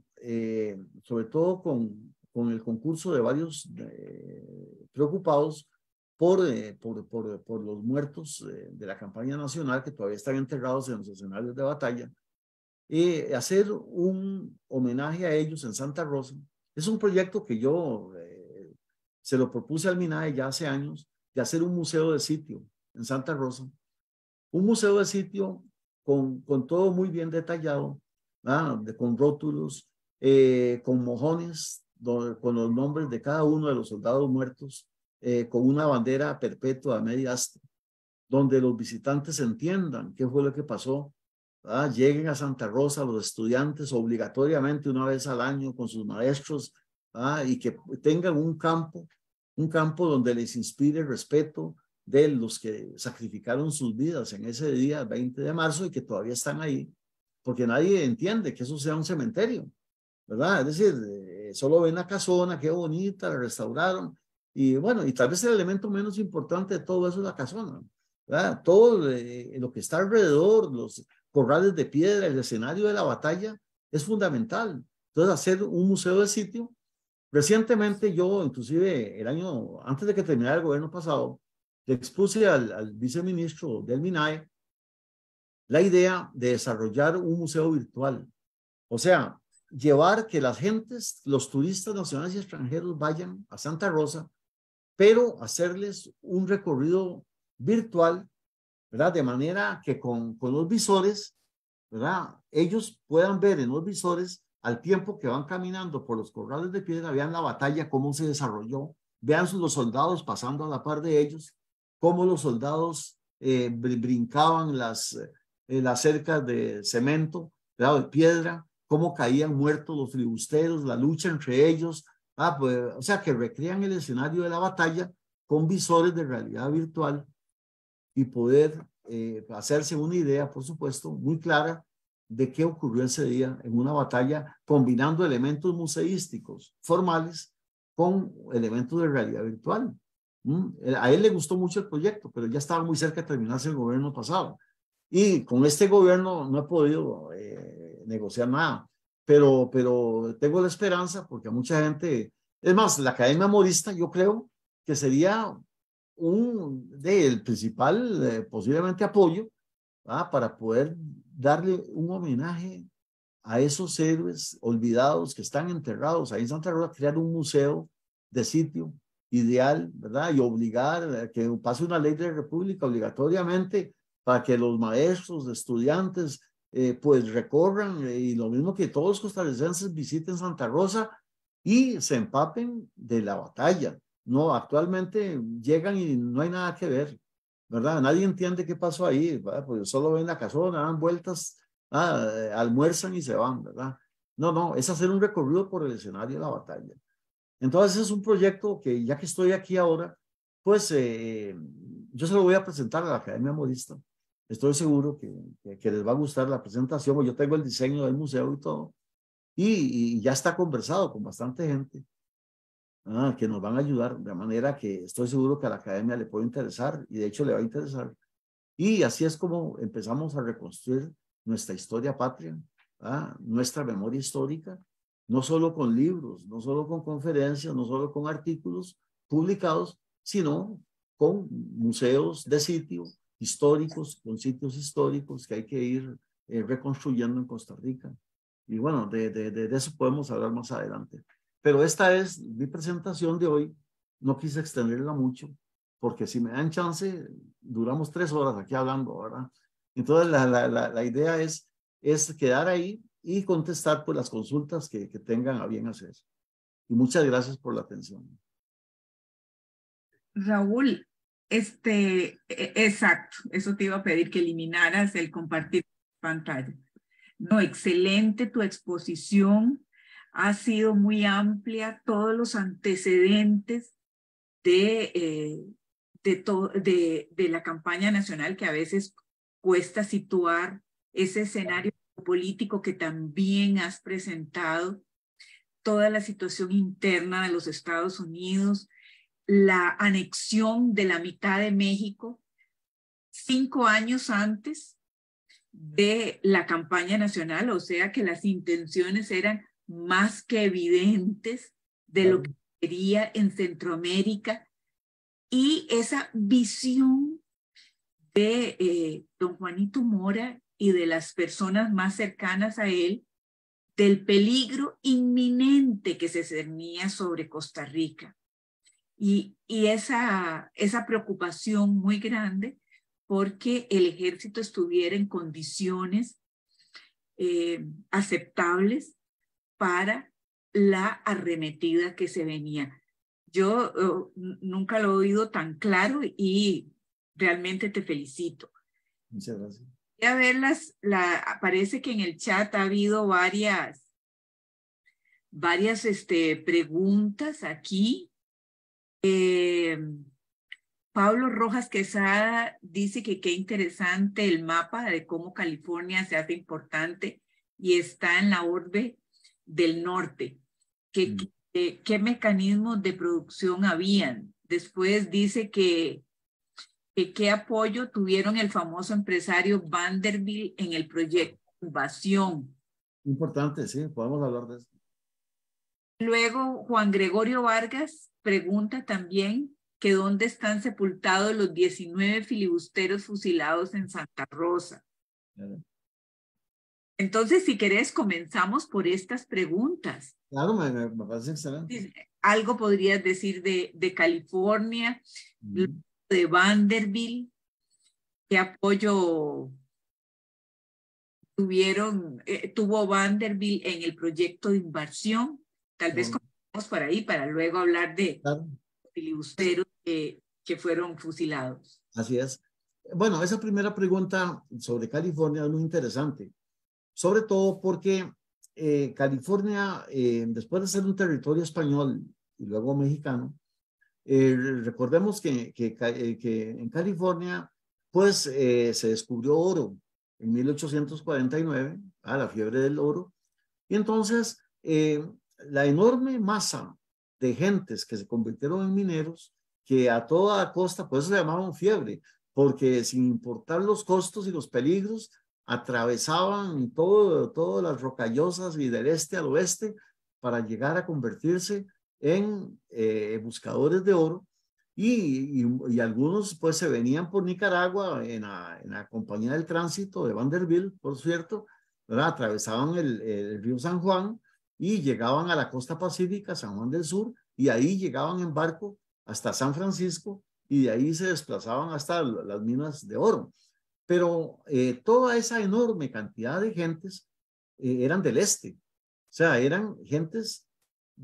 sobre todo con, con el concurso de varios preocupados por, eh, por, por, por, los muertos eh, de la campaña nacional que todavía están enterrados en los escenarios de batalla, y eh, hacer un homenaje a ellos en Santa Rosa. Es un proyecto que yo se lo propuse al MINAE ya hace años, de hacer un museo de sitio en Santa Rosa. Un museo de sitio con, con todo muy bien detallado, con rótulos, con mojones, con los nombres de cada uno de los soldados muertos eh, con una bandera perpetua a asta, donde los visitantes entiendan qué fue lo que pasó. Lleguen a Santa Rosa los estudiantes obligatoriamente una vez al año con sus maestros y que tengan un campo, un campo donde les inspire respeto de los que sacrificaron sus vidas en ese día 20 de marzo y que todavía están ahí, porque nadie entiende que eso sea un cementerio, ¿verdad? Es decir, eh, solo ven la casona, qué bonita, la restauraron, y bueno, y tal vez el elemento menos importante de todo eso es la casona. ¿verdad? Todo eh, lo que está alrededor, los corrales de piedra, el escenario de la batalla, es fundamental. Entonces, hacer un museo de sitio. Recientemente yo, inclusive el año, antes de que terminara el gobierno pasado, le expuse al, al viceministro del MINAE la idea de desarrollar un museo virtual. O sea, llevar que las gentes, los turistas nacionales y extranjeros vayan a Santa Rosa pero hacerles un recorrido virtual, ¿verdad? De manera que con, los visores, ¿verdad? Ellos puedan ver en los visores al tiempo que van caminando por los corrales de piedra, vean la batalla, cómo se desarrolló, vean los soldados pasando a la par de ellos, cómo los soldados eh, brincaban las, eh, las cercas de cemento, de piedra, cómo caían muertos los filibusteros, la lucha entre ellos, Ah, pues, o sea, que recrean el escenario de la batalla con visores de realidad virtual y poder eh, hacerse una idea, por supuesto, muy clara de qué ocurrió ese día en una batalla combinando elementos museísticos formales con elementos de realidad virtual. Mm, eh, a él le gustó mucho el proyecto, pero ya estaba muy cerca de terminarse el gobierno pasado. Y con este gobierno no he podido eh, negociar nada pero, tengo la esperanza porque mucha gente, es más, la Academia Morista yo creo que sería un, del el principal eh, posiblemente apoyo ¿ah? para poder darle un homenaje a esos héroes olvidados que están enterrados ahí en Santa Rosa, crear un museo de sitio ideal, ¿verdad? Y obligar a que pase una ley de república obligatoriamente para que los maestros, estudiantes, eh, pues recorran eh, y lo mismo que todos los costarricenses visiten Santa Rosa y se empapen de la batalla. No, actualmente llegan y no hay nada que ver, ¿verdad? Nadie entiende qué pasó ahí, ¿verdad? Pues solo ven la casona, dan vueltas, ah, eh, almuerzan y se van, ¿verdad? No, no, es hacer un recorrido por el escenario de la batalla. Entonces es un proyecto que ya que estoy aquí ahora, pues yo se lo voy a presentar a la Academia Modista Estoy seguro que, les va a gustar la presentación. Yo tengo el diseño del museo y todo. Y, ya está conversado con bastante gente ah, que nos van a ayudar. De manera que estoy seguro que a la academia le puede interesar y de hecho le va a interesar. Y así es como empezamos a reconstruir nuestra historia patria, ah, nuestra memoria histórica, no solo con libros, no solo con conferencias, no solo con artículos publicados, sino con museos de sitio, históricos, con sitios históricos que hay que ir eh, reconstruyendo en Costa Rica. Y bueno, de, eso podemos hablar más adelante. Pero esta es mi presentación de hoy. No quise extenderla mucho, porque si me dan chance, duramos tres horas aquí hablando, ¿verdad? Entonces, la, la, idea es, es quedar ahí y contestar por pues, las consultas que, que tengan a bien hacer. Y muchas gracias por la atención. Raúl, este, e, exacto, eso te iba a pedir que eliminaras el compartir pantalla. No, excelente tu exposición, ha sido muy amplia, todos los antecedentes eh, de, de, la campaña nacional que a veces cuesta situar ese escenario político que también has presentado, toda la situación interna de los Estados Unidos, la anexión de la mitad de México cinco años antes de la campaña nacional, o sea que las intenciones eran más que evidentes de lo que quería en Centroamérica y esa visión de eh, don Juanito Mora y de las personas más cercanas a él del peligro inminente que se cernía sobre Costa Rica. Y, esa, esa preocupación muy grande porque el ejército estuviera en condiciones eh, aceptables para la arremetida que se venía. Yo oh, nunca lo he oído tan claro y realmente te felicito. Muchas gracias. Y a verlas, la, parece que en el chat ha habido varias, varias este, preguntas aquí. Eh, Pablo Rojas Quesada dice que qué interesante el mapa de cómo California se hace importante y está en la orbe del norte. ¿Qué, mm. qué, mecanismos de producción habían? Después dice que, qué apoyo tuvieron el famoso empresario Vanderbilt en el proyecto Invasión. Importante, sí, podemos hablar de eso. Luego, Juan Gregorio Vargas pregunta también que dónde están sepultados los 19 filibusteros fusilados en Santa Rosa. Entonces, si querés, comenzamos por estas preguntas. Claro, me, parece excelente. Algo podrías decir de, de California, mm. de Vanderbilt, qué apoyo tuvieron, eh, tuvo Vanderbilt en el proyecto de invasión Tal vez comenzamos por ahí para luego hablar de los filibusteros que, fueron fusilados. Así es. Bueno, esa primera pregunta sobre California es muy interesante, sobre todo porque eh, California, eh, después de ser un territorio español y luego mexicano, eh, recordemos que, que, que, en California, pues se descubrió oro en 1849, a la fiebre del oro, y entonces la enorme masa de gentes que se convirtieron en mineros, que a toda costa, por eso se llamaban fiebre, porque sin importar los costos y los peligros, atravesaban todo, todas las rocallosas y del este al oeste para llegar a convertirse en eh, buscadores de oro. Y, algunos pues se venían por Nicaragua en la, compañía del tránsito de Vanderbilt, por cierto, ¿verdad? atravesaban el río San Juan, y llegaban a la costa pacífica, San Juan del Sur, y ahí llegaban en barco hasta San Francisco y de ahí se desplazaban hasta las minas de oro. Pero eh, toda esa enorme cantidad de gentes eh, eran del este, o sea, eran gentes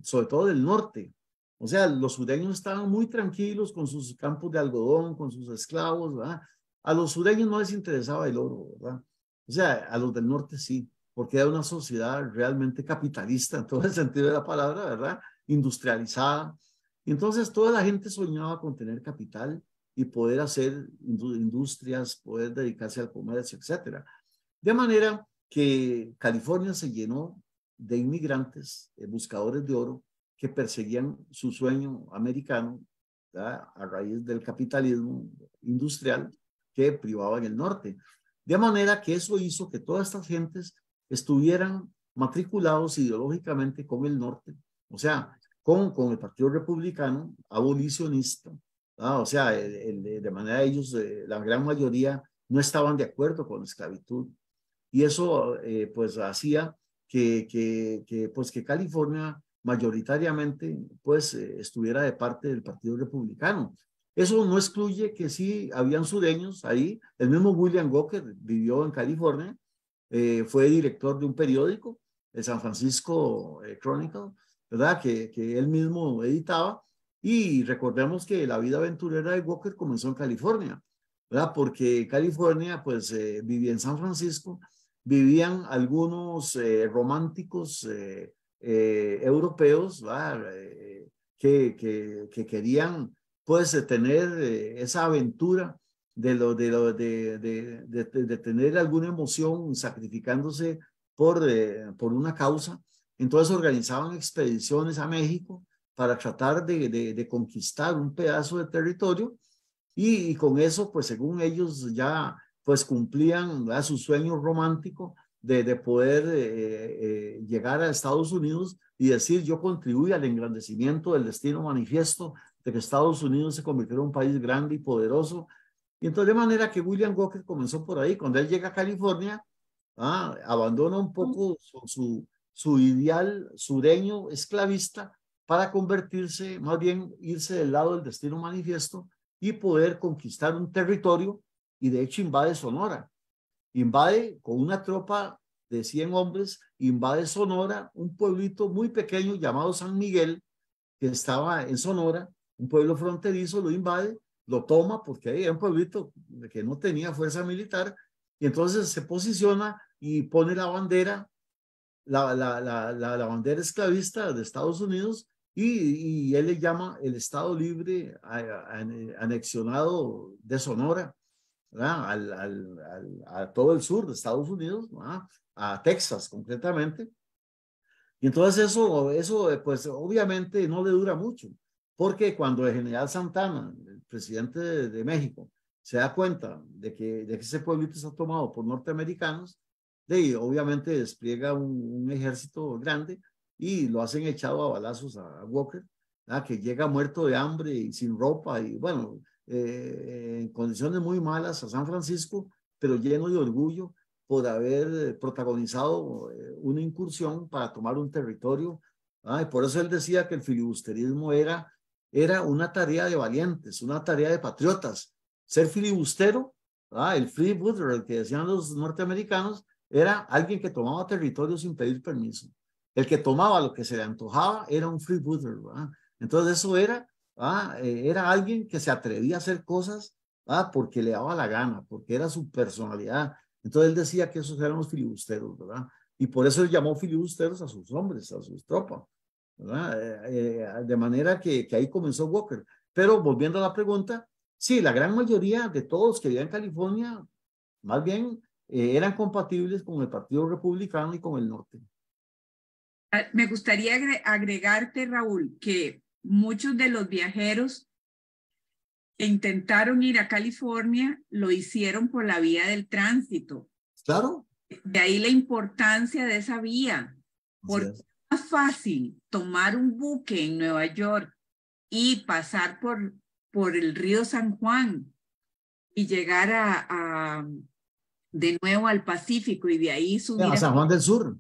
sobre todo del norte. O sea, los sureños estaban muy tranquilos con sus campos de algodón, con sus esclavos, ¿verdad? A los sureños no les interesaba el oro, ¿verdad? O sea, a los del norte sí porque era una sociedad realmente capitalista en todo el sentido de la palabra, ¿verdad? Industrializada. Entonces toda la gente soñaba con tener capital y poder hacer industrias, poder dedicarse al comercio, etcétera. De manera que California se llenó de inmigrantes, de eh, buscadores de oro, que perseguían su sueño americano a raíz del capitalismo industrial que privaba en el norte. De manera que eso hizo que todas estas gentes estuvieran matriculados ideológicamente con el norte, o sea, con, con el Partido Republicano abolicionista, o sea, de manera ellos, eh, la gran mayoría no estaban de acuerdo con la esclavitud. Y eso eh, pues hacía que, que, pues, que California mayoritariamente pues eh, estuviera de parte del Partido Republicano. Eso no excluye que sí habían sureños ahí, el mismo William Walker vivió en California eh, fue director de un periódico, el San Francisco eh, Chronicle, ¿verdad? Que, él mismo editaba. Y recordemos que la vida aventurera de Walker comenzó en California, ¿verdad? Porque California, pues, eh, vivía en San Francisco, vivían algunos románticos europeos, ¿verdad? Que, que, querían, pues, tener esa aventura de, lo, de, de, de, tener alguna emoción sacrificándose por, eh, por una causa. Entonces organizaban expediciones a México para tratar de, conquistar un pedazo de territorio y, con eso, pues según ellos ya pues cumplían ya su sueño romántico de, poder eh, eh, llegar a Estados Unidos y decir yo contribuí al engrandecimiento del destino manifiesto de que Estados Unidos se convirtiera en un país grande y poderoso y entonces de manera que William Walker comenzó por ahí. Cuando él llega a California, ah, abandona un poco su, su, su, ideal sureño esclavista para convertirse, más bien irse del lado del destino manifiesto y poder conquistar un territorio y de hecho invade Sonora. Invade con una tropa de 100 hombres, invade Sonora, un pueblito muy pequeño llamado San Miguel, que estaba en Sonora, un pueblo fronterizo, lo invade lo toma porque hay un pueblito que no tenía fuerza militar y entonces se posiciona y pone la bandera, la, la, la, la bandera esclavista de Estados Unidos y, él le llama el Estado Libre anexionado de Sonora a todo el sur de Estados Unidos, a Texas concretamente. Y entonces eso, eso, pues obviamente no le dura mucho, porque cuando el general Santana presidente de, México se da cuenta de que, de ese pueblito está tomado por norteamericanos, de ahí obviamente despliega un, ejército grande y lo hacen echado a balazos a, Walker, que llega muerto de hambre y sin ropa y bueno, eh, en condiciones muy malas a San Francisco, pero lleno de orgullo por haber eh, protagonizado eh, una incursión para tomar un territorio. Y por eso él decía que el filibusterismo era era una tarea de valientes, una tarea de patriotas. Ser filibustero, Ah el freebooter, el que decían los norteamericanos, era alguien que tomaba territorio sin pedir permiso. El que tomaba lo que se le antojaba era un freebooter. ¿verdad? Entonces eso era, eh, era alguien que se atrevía a hacer cosas porque le daba la gana, porque era su personalidad. Entonces él decía que esos eran los filibusteros, ¿verdad? Y por eso él llamó filibusteros a sus hombres, a sus tropas. Eh, eh, de manera que, ahí comenzó Walker. Pero volviendo a la pregunta, sí, la gran mayoría de todos que vivían en California, más bien, eh, eran compatibles con el Partido Republicano y con el norte. Ah, me gustaría agregarte, Raúl, que muchos de los viajeros intentaron ir a California lo hicieron por la vía del tránsito. Claro. De ahí la importancia de esa vía, porque más fácil tomar un buque en Nueva York y pasar por, por el río San Juan y llegar a, a de nuevo al Pacífico y de ahí subir a San Juan del Sur.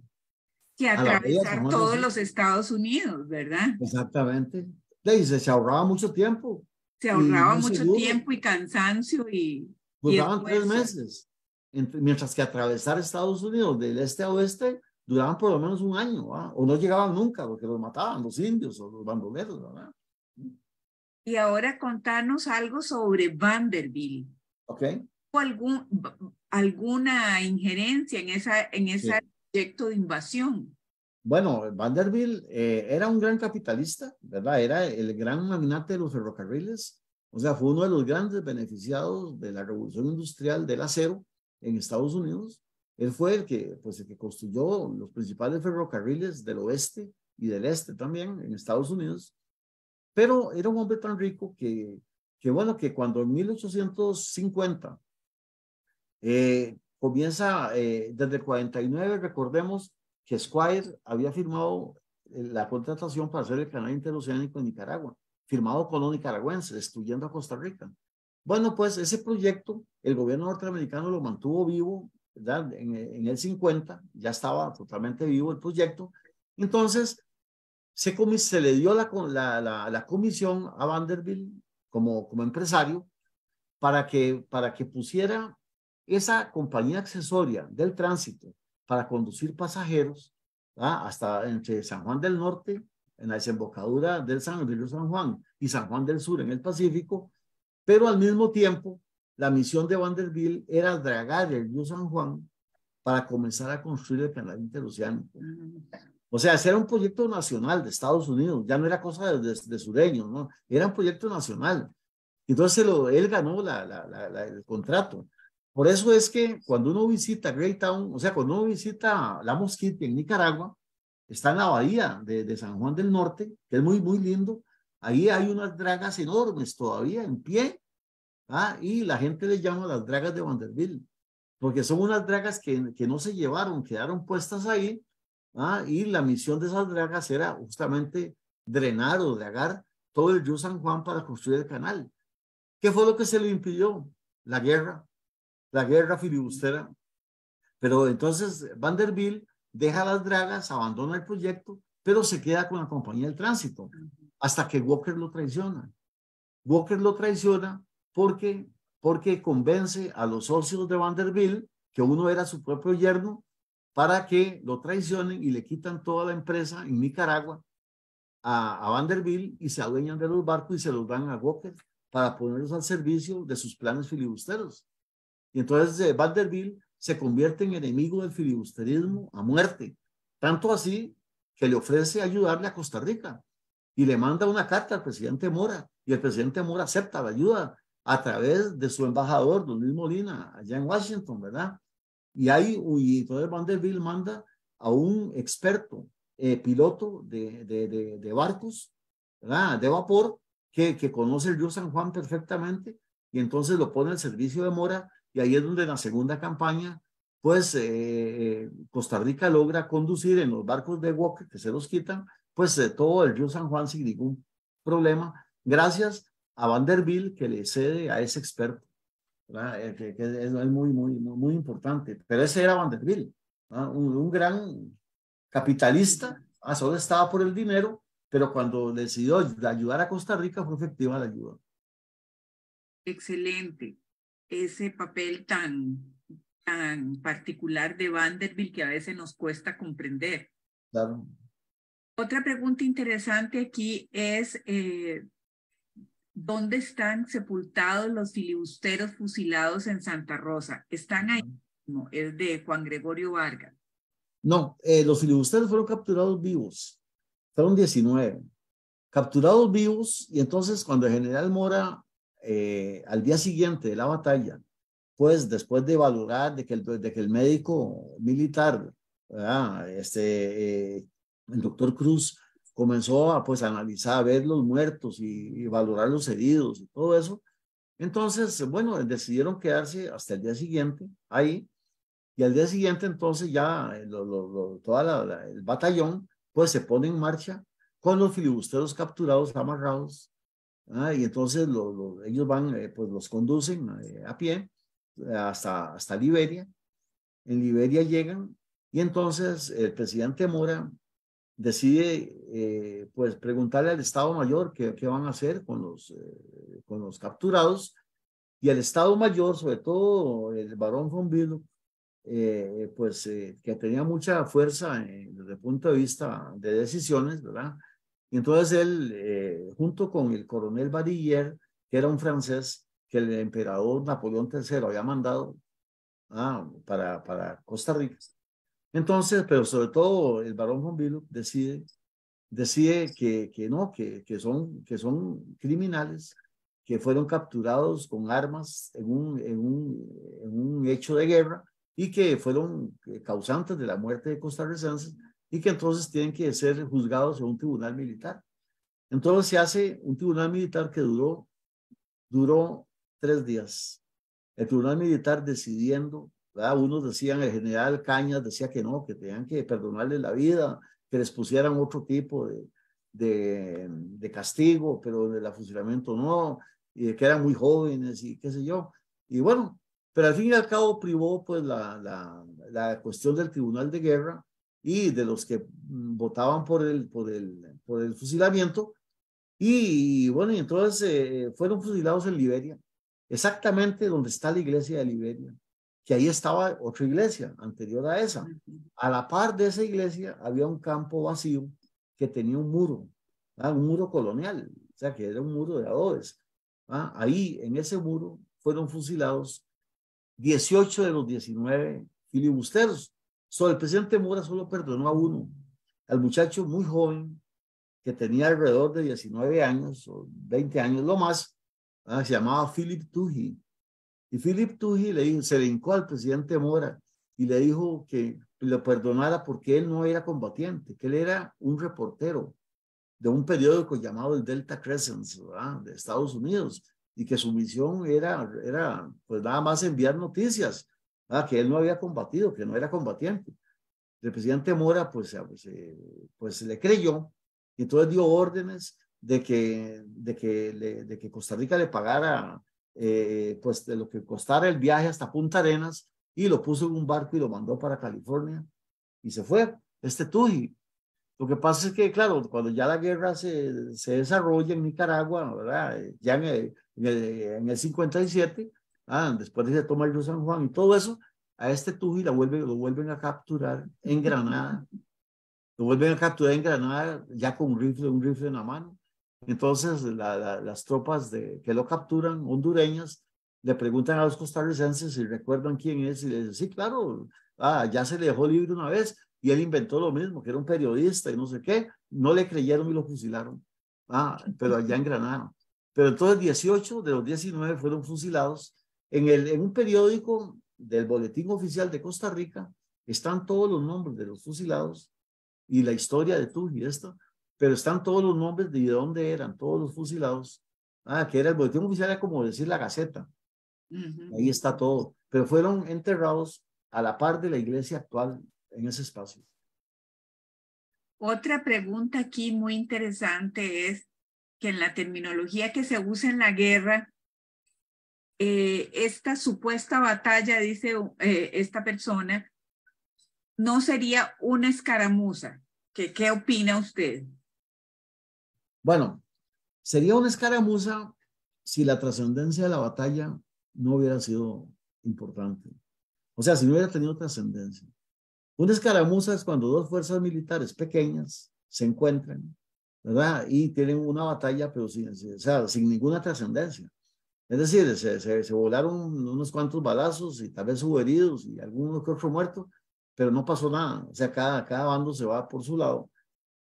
Que atravesar todos los Estados Unidos, ¿verdad? Exactamente. Y se, se ahorraba mucho tiempo. Se ahorraba mucho tiempo y cansancio y... Duraban tres meses. Mientras que atravesar Estados Unidos del este a oeste duraban por lo menos un año, o no llegaban nunca porque los mataban los indios o los bandoleros. ¿verdad? Y ahora contanos algo sobre Vanderbilt. Ok. ¿Hubo algún, alguna injerencia en, esa, en ese proyecto de invasión? Bueno, Vanderbilt eh, era un gran capitalista, ¿verdad? Era el gran magnate de los ferrocarriles, o sea, fue uno de los grandes beneficiados de la revolución industrial del acero en Estados Unidos. Él fue el que, pues, el que construyó los principales ferrocarriles del oeste y del este también en Estados Unidos. Pero era un hombre tan rico que, que bueno, que cuando en 1850 eh, comienza, eh, desde el 49, recordemos que Squire había firmado eh, la contratación para hacer el canal interoceánico en Nicaragua, firmado con los nicaragüenses, destruyendo a Costa Rica. Bueno, pues ese proyecto el gobierno norteamericano lo mantuvo vivo en, el 50 ya estaba totalmente vivo el proyecto. Entonces, se, se le dio la, la, comisión a Vanderbilt como, como empresario para que, para que pusiera esa compañía accesoria del tránsito para conducir pasajeros hasta entre San Juan del Norte, en la desembocadura del San, del río San Juan y San Juan del Sur en el Pacífico, pero al mismo tiempo la misión de Vanderbilt era dragar el río San Juan para comenzar a construir el canal interoceánico. O sea, ese era un proyecto nacional de Estados Unidos, ya no era cosa de, de, sureños, ¿no? Era un proyecto nacional. Entonces lo, él ganó el contrato. Por eso es que cuando uno visita Great Town, o sea, cuando uno visita La Mosquita en Nicaragua, está en la bahía de, de San Juan del Norte, que es muy, muy lindo. Ahí hay unas dragas enormes todavía en pie, Ah, y la gente le llama las dragas de Vanderbilt, porque son unas dragas que, que no se llevaron, quedaron puestas ahí. Ah, y la misión de esas dragas era justamente drenar o dragar todo el río San Juan para construir el canal. ¿Qué fue lo que se le impidió? La guerra, la guerra filibustera. Pero entonces Vanderbilt deja las dragas, abandona el proyecto, pero se queda con la compañía del tránsito hasta que Walker lo traiciona. Walker lo traiciona porque porque convence a los socios de Vanderbilt que uno era su propio yerno para que lo traicionen y le quitan toda la empresa en Nicaragua a, a Vanderbilt y se adueñan de los barcos y se los dan a Walker para ponerlos al servicio de sus planes filibusteros. Y entonces eh, Vanderbilt se convierte en enemigo del filibusterismo a muerte, tanto así que le ofrece ayudarle a Costa Rica y le manda una carta al presidente Mora y el presidente Mora acepta la ayuda a través de su embajador, don Luis Molina, allá en Washington, ¿verdad? Y ahí, y entonces Vanderbilt manda a un experto eh, piloto de, de, de, barcos, ¿verdad? De vapor, que, que conoce el río San Juan perfectamente, y entonces lo pone al servicio de Mora, y ahí es donde en la segunda campaña, pues eh, eh, Costa Rica logra conducir en los barcos de walk, que se los quitan, pues de todo el río San Juan sin ningún problema, gracias a Vanderbilt que le cede a ese experto, eh, que, es, muy, muy, muy, importante. Pero ese era Vanderbilt, un, gran capitalista, solo estaba por el dinero, pero cuando decidió ayudar a Costa Rica fue efectiva la ayuda. Excelente. Ese papel tan, tan particular de Vanderbilt que a veces nos cuesta comprender. Otra pregunta interesante aquí es, eh, ¿Dónde están sepultados los filibusteros fusilados en Santa Rosa? Están ahí No, es de Juan Gregorio Vargas. No, eh, los filibusteros fueron capturados vivos, fueron 19, capturados vivos y entonces cuando el general Mora, eh, al día siguiente de la batalla, pues después de valorar de que el, médico militar, este, eh, el doctor Cruz, comenzó a pues analizar, a ver los muertos y, valorar los heridos y todo eso. Entonces, bueno, decidieron quedarse hasta el día siguiente ahí y al día siguiente entonces ya eh, toda el batallón pues se pone en marcha con los filibusteros capturados, amarrados, ¿ah? y entonces ellos van, eh, pues los conducen eh, a pie hasta, hasta Liberia. En Liberia llegan y entonces el presidente Mora decide eh, pues preguntarle al Estado Mayor qué, van a hacer con los, eh, con los capturados y el Estado Mayor, sobre todo el barón von Bilo, eh, pues que tenía mucha fuerza desde el punto de vista de decisiones, ¿verdad? Y entonces él, junto con el coronel Barillier, que era un francés que el emperador Napoleón III había mandado ah, para Costa Rica, entonces, pero sobre todo el barón von decide, decide que, que no, que, que, son, que son criminales que fueron capturados con armas en un, en un, en un hecho de guerra y que fueron eh, causantes de la muerte de costarricenses y que entonces tienen que ser juzgados en un tribunal militar. Entonces se hace un tribunal militar que duró, duró tres días. El tribunal militar decidiendo unos decían, el general Cañas decía que no, que tenían que perdonarle la vida, que les pusieran otro tipo de, de, castigo, pero el afusilamiento no, y que eran muy jóvenes y qué sé yo. Y bueno, pero al fin y al cabo privó pues la, la, la cuestión del tribunal de guerra y de los que mm, votaban por el, por el, por el fusilamiento. Y, bueno, y entonces eh, fueron fusilados en Liberia, exactamente donde está la iglesia de Liberia que ahí estaba otra iglesia anterior a esa. A la par de esa iglesia había un campo vacío que tenía un muro, un muro colonial, o sea, que era un muro de adobes. Ahí, en ese muro, fueron fusilados 18 de los 19 filibusteros. Sobre el presidente Mora solo perdonó a uno, al muchacho muy joven, que tenía alrededor de 19 años o 20 años, lo más, se llamaba Philip Tuji y Philip Tuji le se le al presidente Mora y le dijo que le perdonara porque él no era combatiente, que él era un reportero de un periódico llamado el Delta Crescent de Estados Unidos y que su misión era, era pues nada más enviar noticias, que él no había combatido, que no era combatiente. El presidente Mora pues, pues, pues le creyó y entonces dio órdenes de que, de que, de que Costa Rica le pagara eh, pues de lo que costara el viaje hasta Punta Arenas y lo puso en un barco y lo mandó para California y se fue, este Tuji. Lo que pasa es que, claro, cuando ya la guerra se, se desarrolla en Nicaragua, ¿verdad? ya en el, en el, 57, ah, después de tomar el Río San Juan y todo eso, a este Tuji la vuelven, lo vuelven a capturar en Granada. Lo vuelven a capturar en Granada ya con un rifle, un rifle en la mano. Entonces las tropas que lo capturan, hondureñas, le preguntan a los costarricenses si recuerdan quién es y les dicen, sí, claro, ah, ya se le dejó libre una vez y él inventó lo mismo, que era un periodista y no sé qué, no le creyeron y lo fusilaron, ah, pero allá en Granada. Pero entonces 18 de los 19 fueron fusilados. En, el, en un periódico del Boletín Oficial de Costa Rica están todos los nombres de los fusilados y la historia de y esto pero están todos los nombres de dónde eran, todos los fusilados. Ah, que era el boletín oficial, era como decir la Gaceta. Ahí está todo. Pero fueron enterrados a la par de la iglesia actual en ese espacio. Otra pregunta aquí muy interesante es que en la terminología que se usa en la guerra, eh, esta supuesta batalla, dice eh, esta persona, no sería una escaramuza. ¿Qué opina usted? Bueno, sería una escaramuza si la trascendencia de la batalla no hubiera sido importante. O sea, si no hubiera tenido trascendencia. Una escaramuza es cuando dos fuerzas militares pequeñas se encuentran, ¿verdad? Y tienen una batalla, pero sin, ninguna trascendencia. Es decir, se, volaron unos cuantos balazos y tal vez hubo heridos y algunos que otro muerto, pero no pasó nada. O sea, cada, cada bando se va por su lado.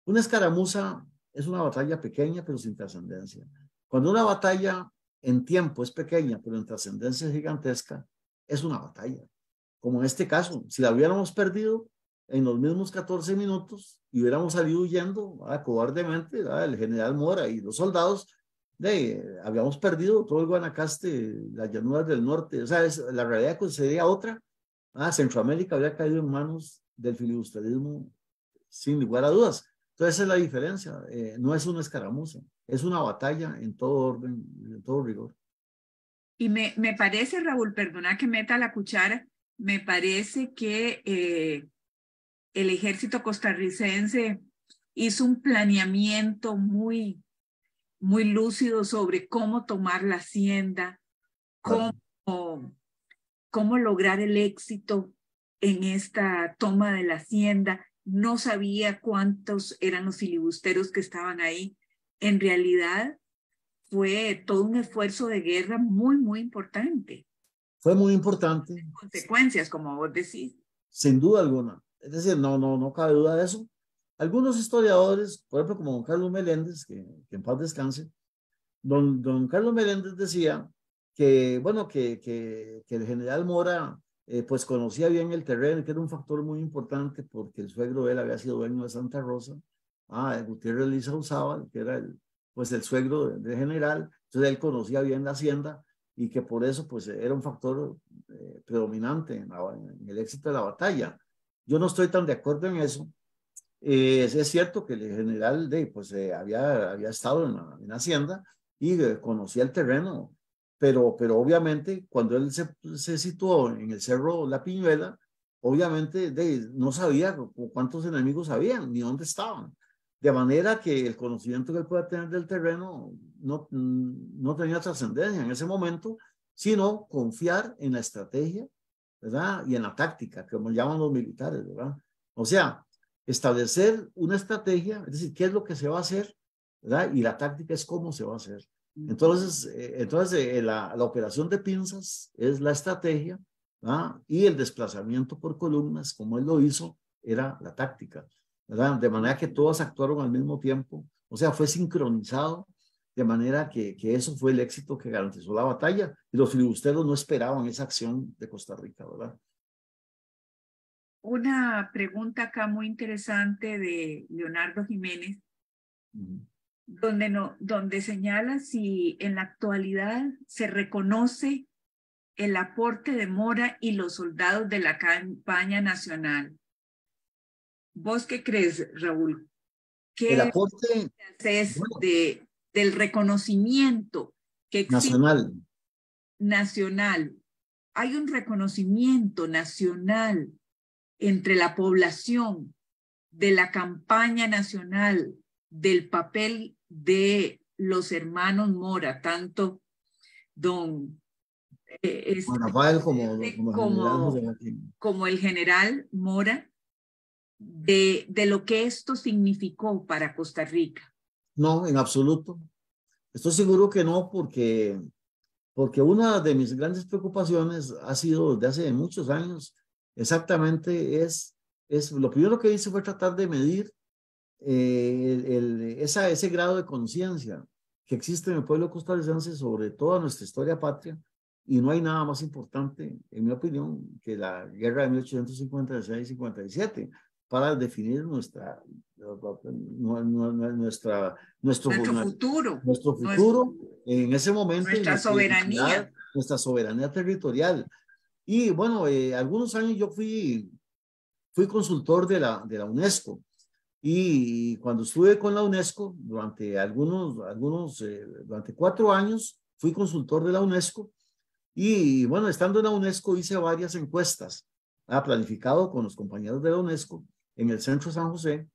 Una escaramuza es una batalla pequeña pero sin trascendencia. Cuando una batalla en tiempo es pequeña pero en trascendencia gigantesca, es una batalla. Como en este caso, si la hubiéramos perdido en los mismos 14 minutos y hubiéramos salido huyendo ah, cobardemente, ah, el general Mora y los soldados, de, habíamos perdido todo el Guanacaste, las llanuras del norte, o sea, la realidad sería otra. Ah, Centroamérica habría caído en manos del filibusterismo sin lugar a dudas. Entonces esa es la diferencia, eh, no es una escaramuza, es una batalla en todo orden, en todo rigor. Y me, parece, Raúl, perdona que meta la cuchara, me parece que eh, el ejército costarricense hizo un planeamiento muy, muy lúcido sobre cómo tomar la hacienda, cómo, cómo lograr el éxito en esta toma de la hacienda no sabía cuántos eran los filibusteros que estaban ahí. En realidad fue todo un esfuerzo de guerra muy, muy importante. Fue muy importante. consecuencias, como vos decís. Sin duda alguna. Es decir, no, no, no cabe duda de eso. Algunos historiadores, por ejemplo, como don Carlos Meléndez, que, que en paz descanse, don, don Carlos Meléndez decía que, bueno, que, que, que el general Mora eh, pues conocía bien el terreno, que era un factor muy importante porque el suegro de él había sido dueño de Santa Rosa. Ah, Gutiérrez Liza usaba, que era el, pues el suegro de, general, entonces él conocía bien la hacienda y que por eso pues era un factor eh, predominante en, el éxito de la batalla. Yo no estoy tan de acuerdo en eso. Eh, es, cierto que el general de pues había, había estado en la hacienda y conocía el terreno pero, pero obviamente cuando él se, se situó en el Cerro La Piñuela, obviamente no sabía cuántos enemigos habían ni dónde estaban. De manera que el conocimiento que él pueda tener del terreno no, mm, no tenía trascendencia en ese momento, sino confiar en la estrategia, ¿verdad? Y en la táctica, como llaman los militares, ¿verdad? O sea, establecer una estrategia, es decir, qué es lo que se va a hacer, ¿verdad? Y la táctica es cómo se va a hacer. Entonces, eh, entonces eh, la, la, operación de pinzas es la estrategia y el desplazamiento por columnas, como él lo hizo, era la táctica. ¿verdad? De manera que todas actuaron al mismo tiempo, o sea, fue sincronizado, de manera que, que eso fue el éxito que garantizó la batalla y los filibusteros no esperaban esa acción de Costa Rica, ¿verdad? Una pregunta acá muy interesante de Leonardo Jiménez donde, no, donde señala si en la actualidad se reconoce el aporte de Mora y los soldados de la campaña nacional. ¿Vos qué crees, Raúl? ¿Qué el aporte es de, del reconocimiento que nacional. nacional? Hay un reconocimiento nacional entre la población de la campaña nacional, del papel de los hermanos Mora, tanto don eh, este, este, Rafael como, el general Mora, de, de lo que esto significó para Costa Rica. No, en absoluto. Estoy seguro que no, porque, porque una de mis grandes preocupaciones ha sido desde hace muchos años, exactamente es, es lo primero que hice fue tratar de medir eh, el, esa, ese grado de conciencia que existe en el pueblo costarricense sobre toda nuestra historia patria, y no hay nada más importante, en mi opinión, que la guerra de 1856-57 para definir nuestra, nuestra, nuestro, futuro, nuestro futuro en ese momento. Nuestra soberanía. Nuestra soberanía territorial. Y bueno, eh, algunos años yo fui, fui consultor de la, de la UNESCO y cuando estuve con la UNESCO durante algunos, algunos, eh, durante cuatro años, fui consultor de la UNESCO. Y bueno, estando en la UNESCO hice varias encuestas, ha planificado con los compañeros de la UNESCO en el centro San José.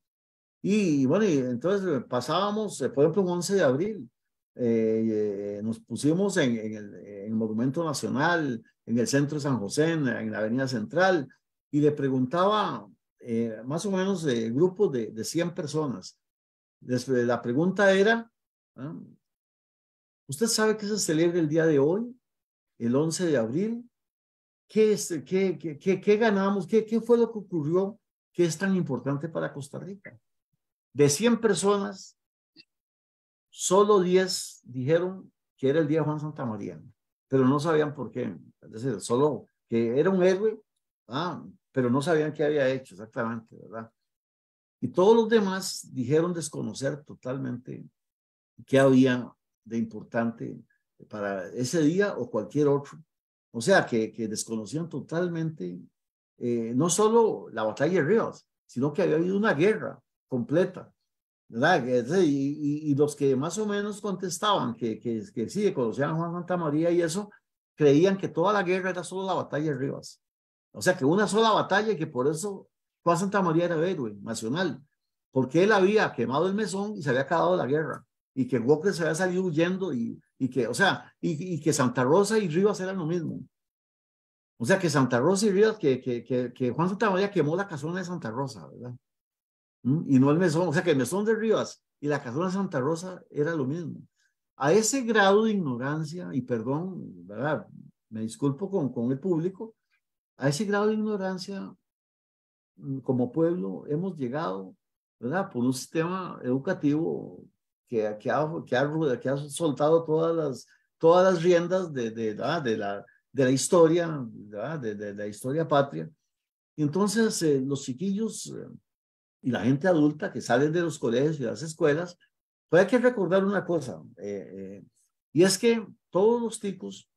Y bueno, y entonces pasábamos, eh, por ejemplo, un 11 de abril, eh, nos pusimos en, el, en, Monumento Nacional, en el centro de San José, en, en, la Avenida Central, y le preguntaba eh, más o menos de grupos de, de 100 personas. desde la pregunta era, ah, ¿usted sabe que se celebra el día de hoy, el 11 de abril? ¿Qué, es, qué, qué, qué, ganamos? ¿Qué, ¿Qué fue lo que ocurrió que es tan importante para Costa Rica? De 100 personas, solo 10 dijeron que era el día Juan Santa María, pero no sabían por qué. Es decir, solo que era un héroe, ah, pero no sabían qué había hecho exactamente, ¿verdad? Y todos los demás dijeron desconocer totalmente qué había de importante para ese día o cualquier otro. O sea, que, que desconocían totalmente eh, no solo la batalla de Rivas, sino que había habido una guerra completa. ¿verdad? Y, y, los que más o menos contestaban que, que, que sí, conocían a Juan Santa María y eso, creían que toda la guerra era solo la batalla de Rivas. O sea que una sola batalla y que por eso Juan Santa María era héroe nacional, porque él había quemado el mesón y se había acabado la guerra, y que Walker se había salido huyendo y, y que, o sea, y, y, que Santa Rosa y Rivas eran lo mismo. O sea que Santa Rosa y Rivas, que, que, que, Juan Santa María quemó la casona de Santa Rosa, ¿verdad? ¿Mm? Y no el mesón, o sea que el mesón de Rivas y la casona de Santa Rosa era lo mismo. A ese grado de ignorancia, y perdón, ¿verdad? Me disculpo con, con el público, a ese grado de ignorancia, mm, como pueblo, hemos llegado, ¿verdad? Por un sistema educativo que, que, ha, que, ha, que ha soltado todas las, todas las riendas de, de, de, de la, de la historia, de, de, la historia patria. entonces eh, los chiquillos eh, y la gente adulta que salen de los colegios y de las escuelas, pues hay que recordar una cosa, eh, y es que todos los tipos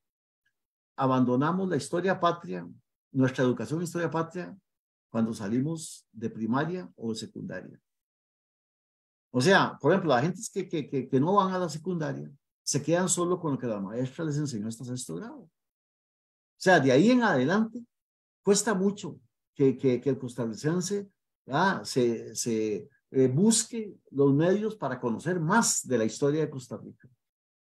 abandonamos la historia patria nuestra educación en historia patria cuando salimos de primaria o secundaria. O sea, por ejemplo, la gente que, que, no van a la secundaria se quedan solo con lo que la maestra les enseñó hasta sexto grado. O sea, de ahí en adelante cuesta mucho que, que, que el costarricense se, se eh, busque los medios para conocer más de la historia de Costa Rica.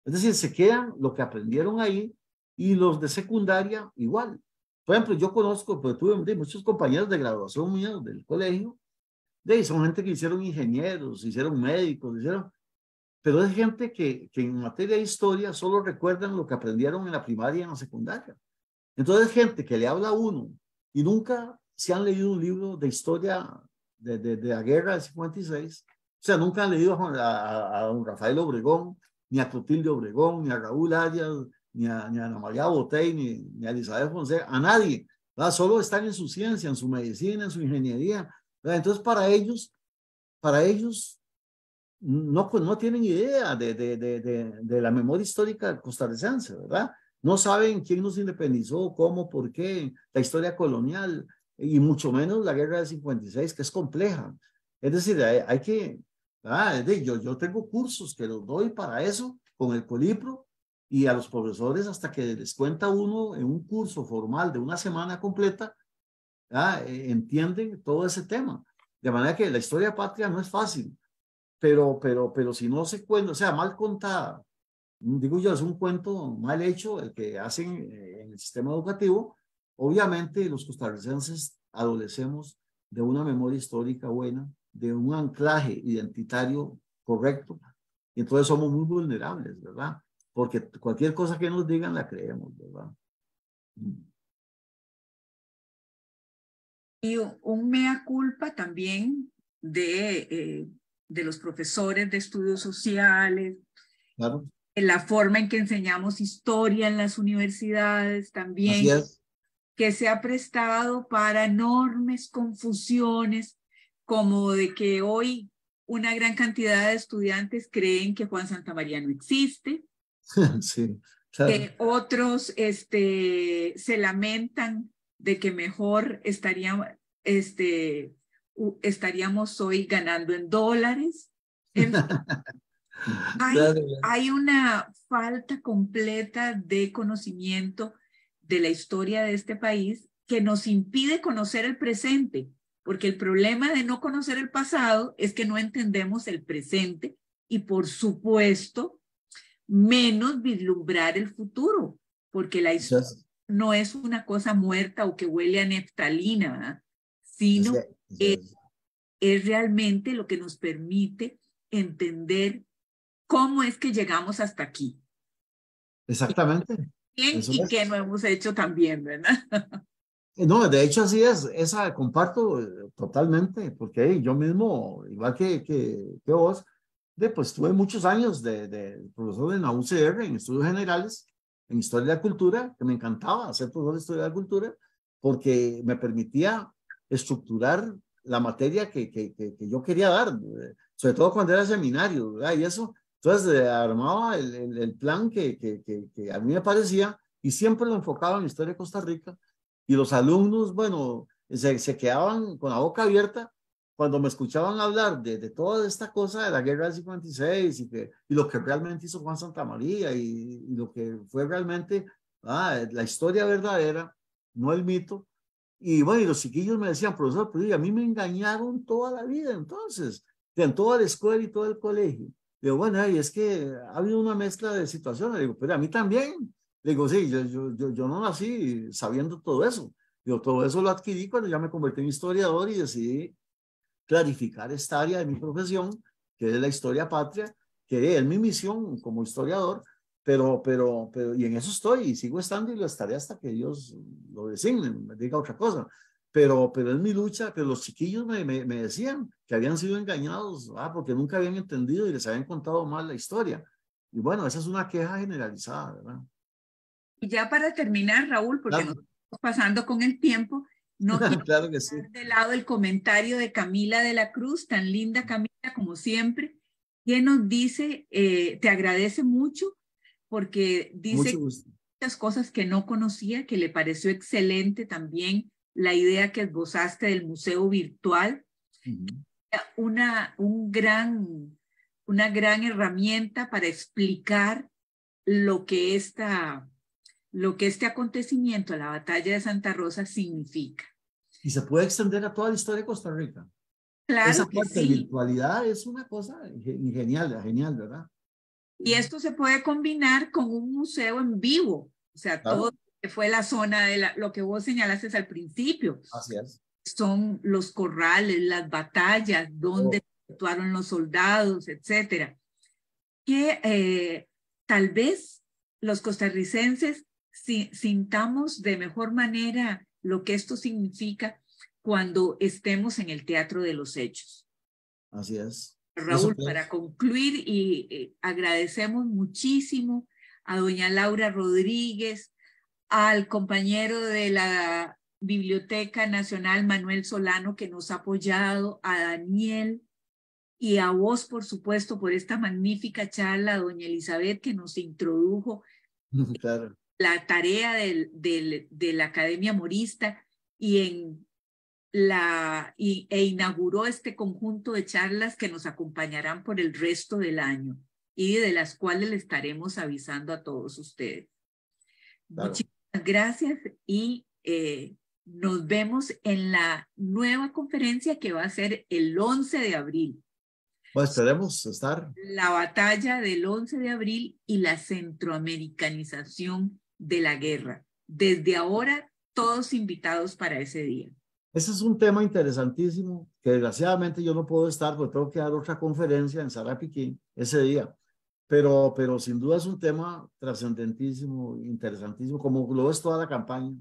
Es decir, se quedan lo que aprendieron ahí y los de secundaria igual. Por ejemplo, yo conozco, pues tuve muchos compañeros de graduación míos del colegio, de, son gente que hicieron ingenieros, hicieron médicos, hicieron, pero es gente que, en materia de historia solo recuerdan lo que aprendieron en la primaria y en la secundaria. Entonces, gente que le habla a uno y nunca se han leído un libro de historia de, la guerra del 56, o sea, nunca han leído a, a don Rafael Obregón, ni a Clotilde Obregón, ni a Raúl Arias, ni a, ni Ana María Botey, ni, ni, a Elizabeth Fonseca, a nadie. ¿verdad? Solo están en su ciencia, en su medicina, en su ingeniería. ¿verdad? Entonces, para ellos, para ellos, no, pues, no tienen idea de, de, de, de, la memoria histórica costarricense, ¿verdad? No saben quién nos independizó, cómo, por qué, la historia colonial y mucho menos la guerra del 56, que es compleja. Es decir, hay, que, ¿verdad? yo, yo tengo cursos que los doy para eso con el Colipro, y a los profesores hasta que les cuenta uno en un curso formal de una semana completa, eh, entienden todo ese tema. De manera que la historia patria no es fácil, pero, pero, pero si no se cuenta, o sea, mal contada, mm, digo yo, es un cuento mal hecho el que hacen eh, en el sistema educativo, obviamente los costarricenses adolecemos de una memoria histórica buena, de un anclaje identitario correcto, y entonces somos muy vulnerables, ¿verdad? porque cualquier cosa que nos digan la creemos, ¿verdad? Mm. Y un mea culpa también de, eh, de los profesores de estudios sociales, claro. la forma en que enseñamos historia en las universidades también, que se ha prestado para enormes confusiones, como de que hoy una gran cantidad de estudiantes creen que Juan Santa María no existe, sí, otros este, se lamentan de que mejor estaríamos, este, estaríamos hoy ganando en dólares. hay, hay una falta completa de conocimiento de la historia de este país que nos impide conocer el presente, porque el problema de no conocer el pasado es que no entendemos el presente y por supuesto menos vislumbrar el futuro, porque la historia no es una cosa muerta o que huele a neftalina, sino es, es realmente lo que nos permite entender cómo es que llegamos hasta aquí. Exactamente. y qué que no hemos hecho también, ¿verdad? No, de hecho así es, esa comparto eh, totalmente, porque yo mismo, igual que, que, que vos, de, pues tuve muchos años de, profesor en la UCR, en estudios generales, en historia de la cultura, que me encantaba ser profesor de historia de la cultura, porque me permitía estructurar la materia que, que, yo quería dar, eh, sobre todo cuando era seminario, Y eso, entonces eh, armaba el, el, plan que, que, a mí me parecía y siempre lo enfocaba en la historia de Costa Rica y los alumnos, bueno, se quedaban con la boca abierta cuando me escuchaban hablar de, toda esta cosa de la guerra del 56 y, y lo que realmente hizo Juan Santa y, y lo que fue realmente ah, la historia verdadera, no el mito. Y bueno, y los chiquillos me decían, profesor, pero a mí me engañaron toda la vida entonces, en toda la escuela y todo el colegio. Digo, bueno, y es que ha habido una mezcla de situaciones. Digo, pero a mí también. Digo, sí, yo, yo, yo, no nací sabiendo todo eso. yo todo eso lo adquirí cuando ya me convertí en historiador y decidí clarificar esta área de mi profesión, que es la historia patria, que es mi misión como historiador, pero, pero, pero, y en eso estoy, y sigo estando y lo estaré hasta que Dios lo designe, me diga otra cosa. Pero, pero es mi lucha, pero los chiquillos me, decían que habían sido engañados, ah, porque nunca habían entendido y les habían contado mal la historia. Y bueno, esa es una queja generalizada, ¿verdad? Y ya para terminar, Raúl, porque pasando con el tiempo, no claro que sí. de lado el comentario de Camila de la Cruz, tan linda Camila como siempre, que nos dice, eh, te agradece mucho porque dice muchas cosas que no conocía, que le pareció excelente también la idea que gozaste del museo virtual. Una, un gran, una gran herramienta para explicar lo que esta lo que este acontecimiento, la batalla de Santa Rosa, significa. Y se puede extender a toda la historia de Costa Rica. Claro Esa parte virtualidad es una cosa genial, genial, ¿verdad? Y esto se puede combinar con un museo en vivo, o sea, todo que fue la zona de lo que vos señalaste al principio. Así es. Son los corrales, las batallas, donde oh. actuaron los soldados, etcétera. Que eh, tal vez los costarricenses sintamos de mejor manera lo que esto significa cuando estemos en el teatro de los hechos. Así es. Raúl, para concluir, y eh, agradecemos muchísimo a doña Laura Rodríguez, al compañero de la Biblioteca Nacional Manuel Solano que nos ha apoyado, a Daniel y a vos, por supuesto, por esta magnífica charla, doña Elizabeth que nos introdujo. Claro la tarea del, de la Academia Morista y en la, e inauguró este conjunto de charlas que nos acompañarán por el resto del año y de las cuales le estaremos avisando a todos ustedes. muchas gracias y eh, nos vemos en la nueva conferencia que va a ser el 11 de abril. Pues queremos estar. La batalla del 11 de abril y la centroamericanización de la guerra. Desde ahora, todos invitados para ese día. Ese es un tema interesantísimo que desgraciadamente yo no puedo estar porque tengo que dar otra conferencia en Sarapiquín ese día. Pero, pero sin duda es un tema trascendentísimo, interesantísimo, como lo es toda la campaña.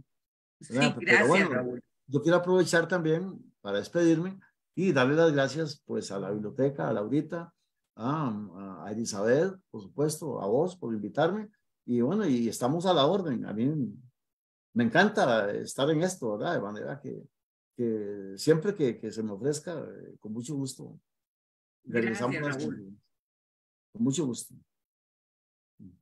Yo quiero aprovechar también para despedirme y darle las gracias pues a la biblioteca, a Laurita, a, a Elizabeth, por supuesto, a vos por invitarme y bueno, y estamos a la orden. A mí me encanta estar en esto, ¿verdad? De manera que, que siempre que, se me ofrezca, eh, con mucho gusto. realizamos Con mucho gusto.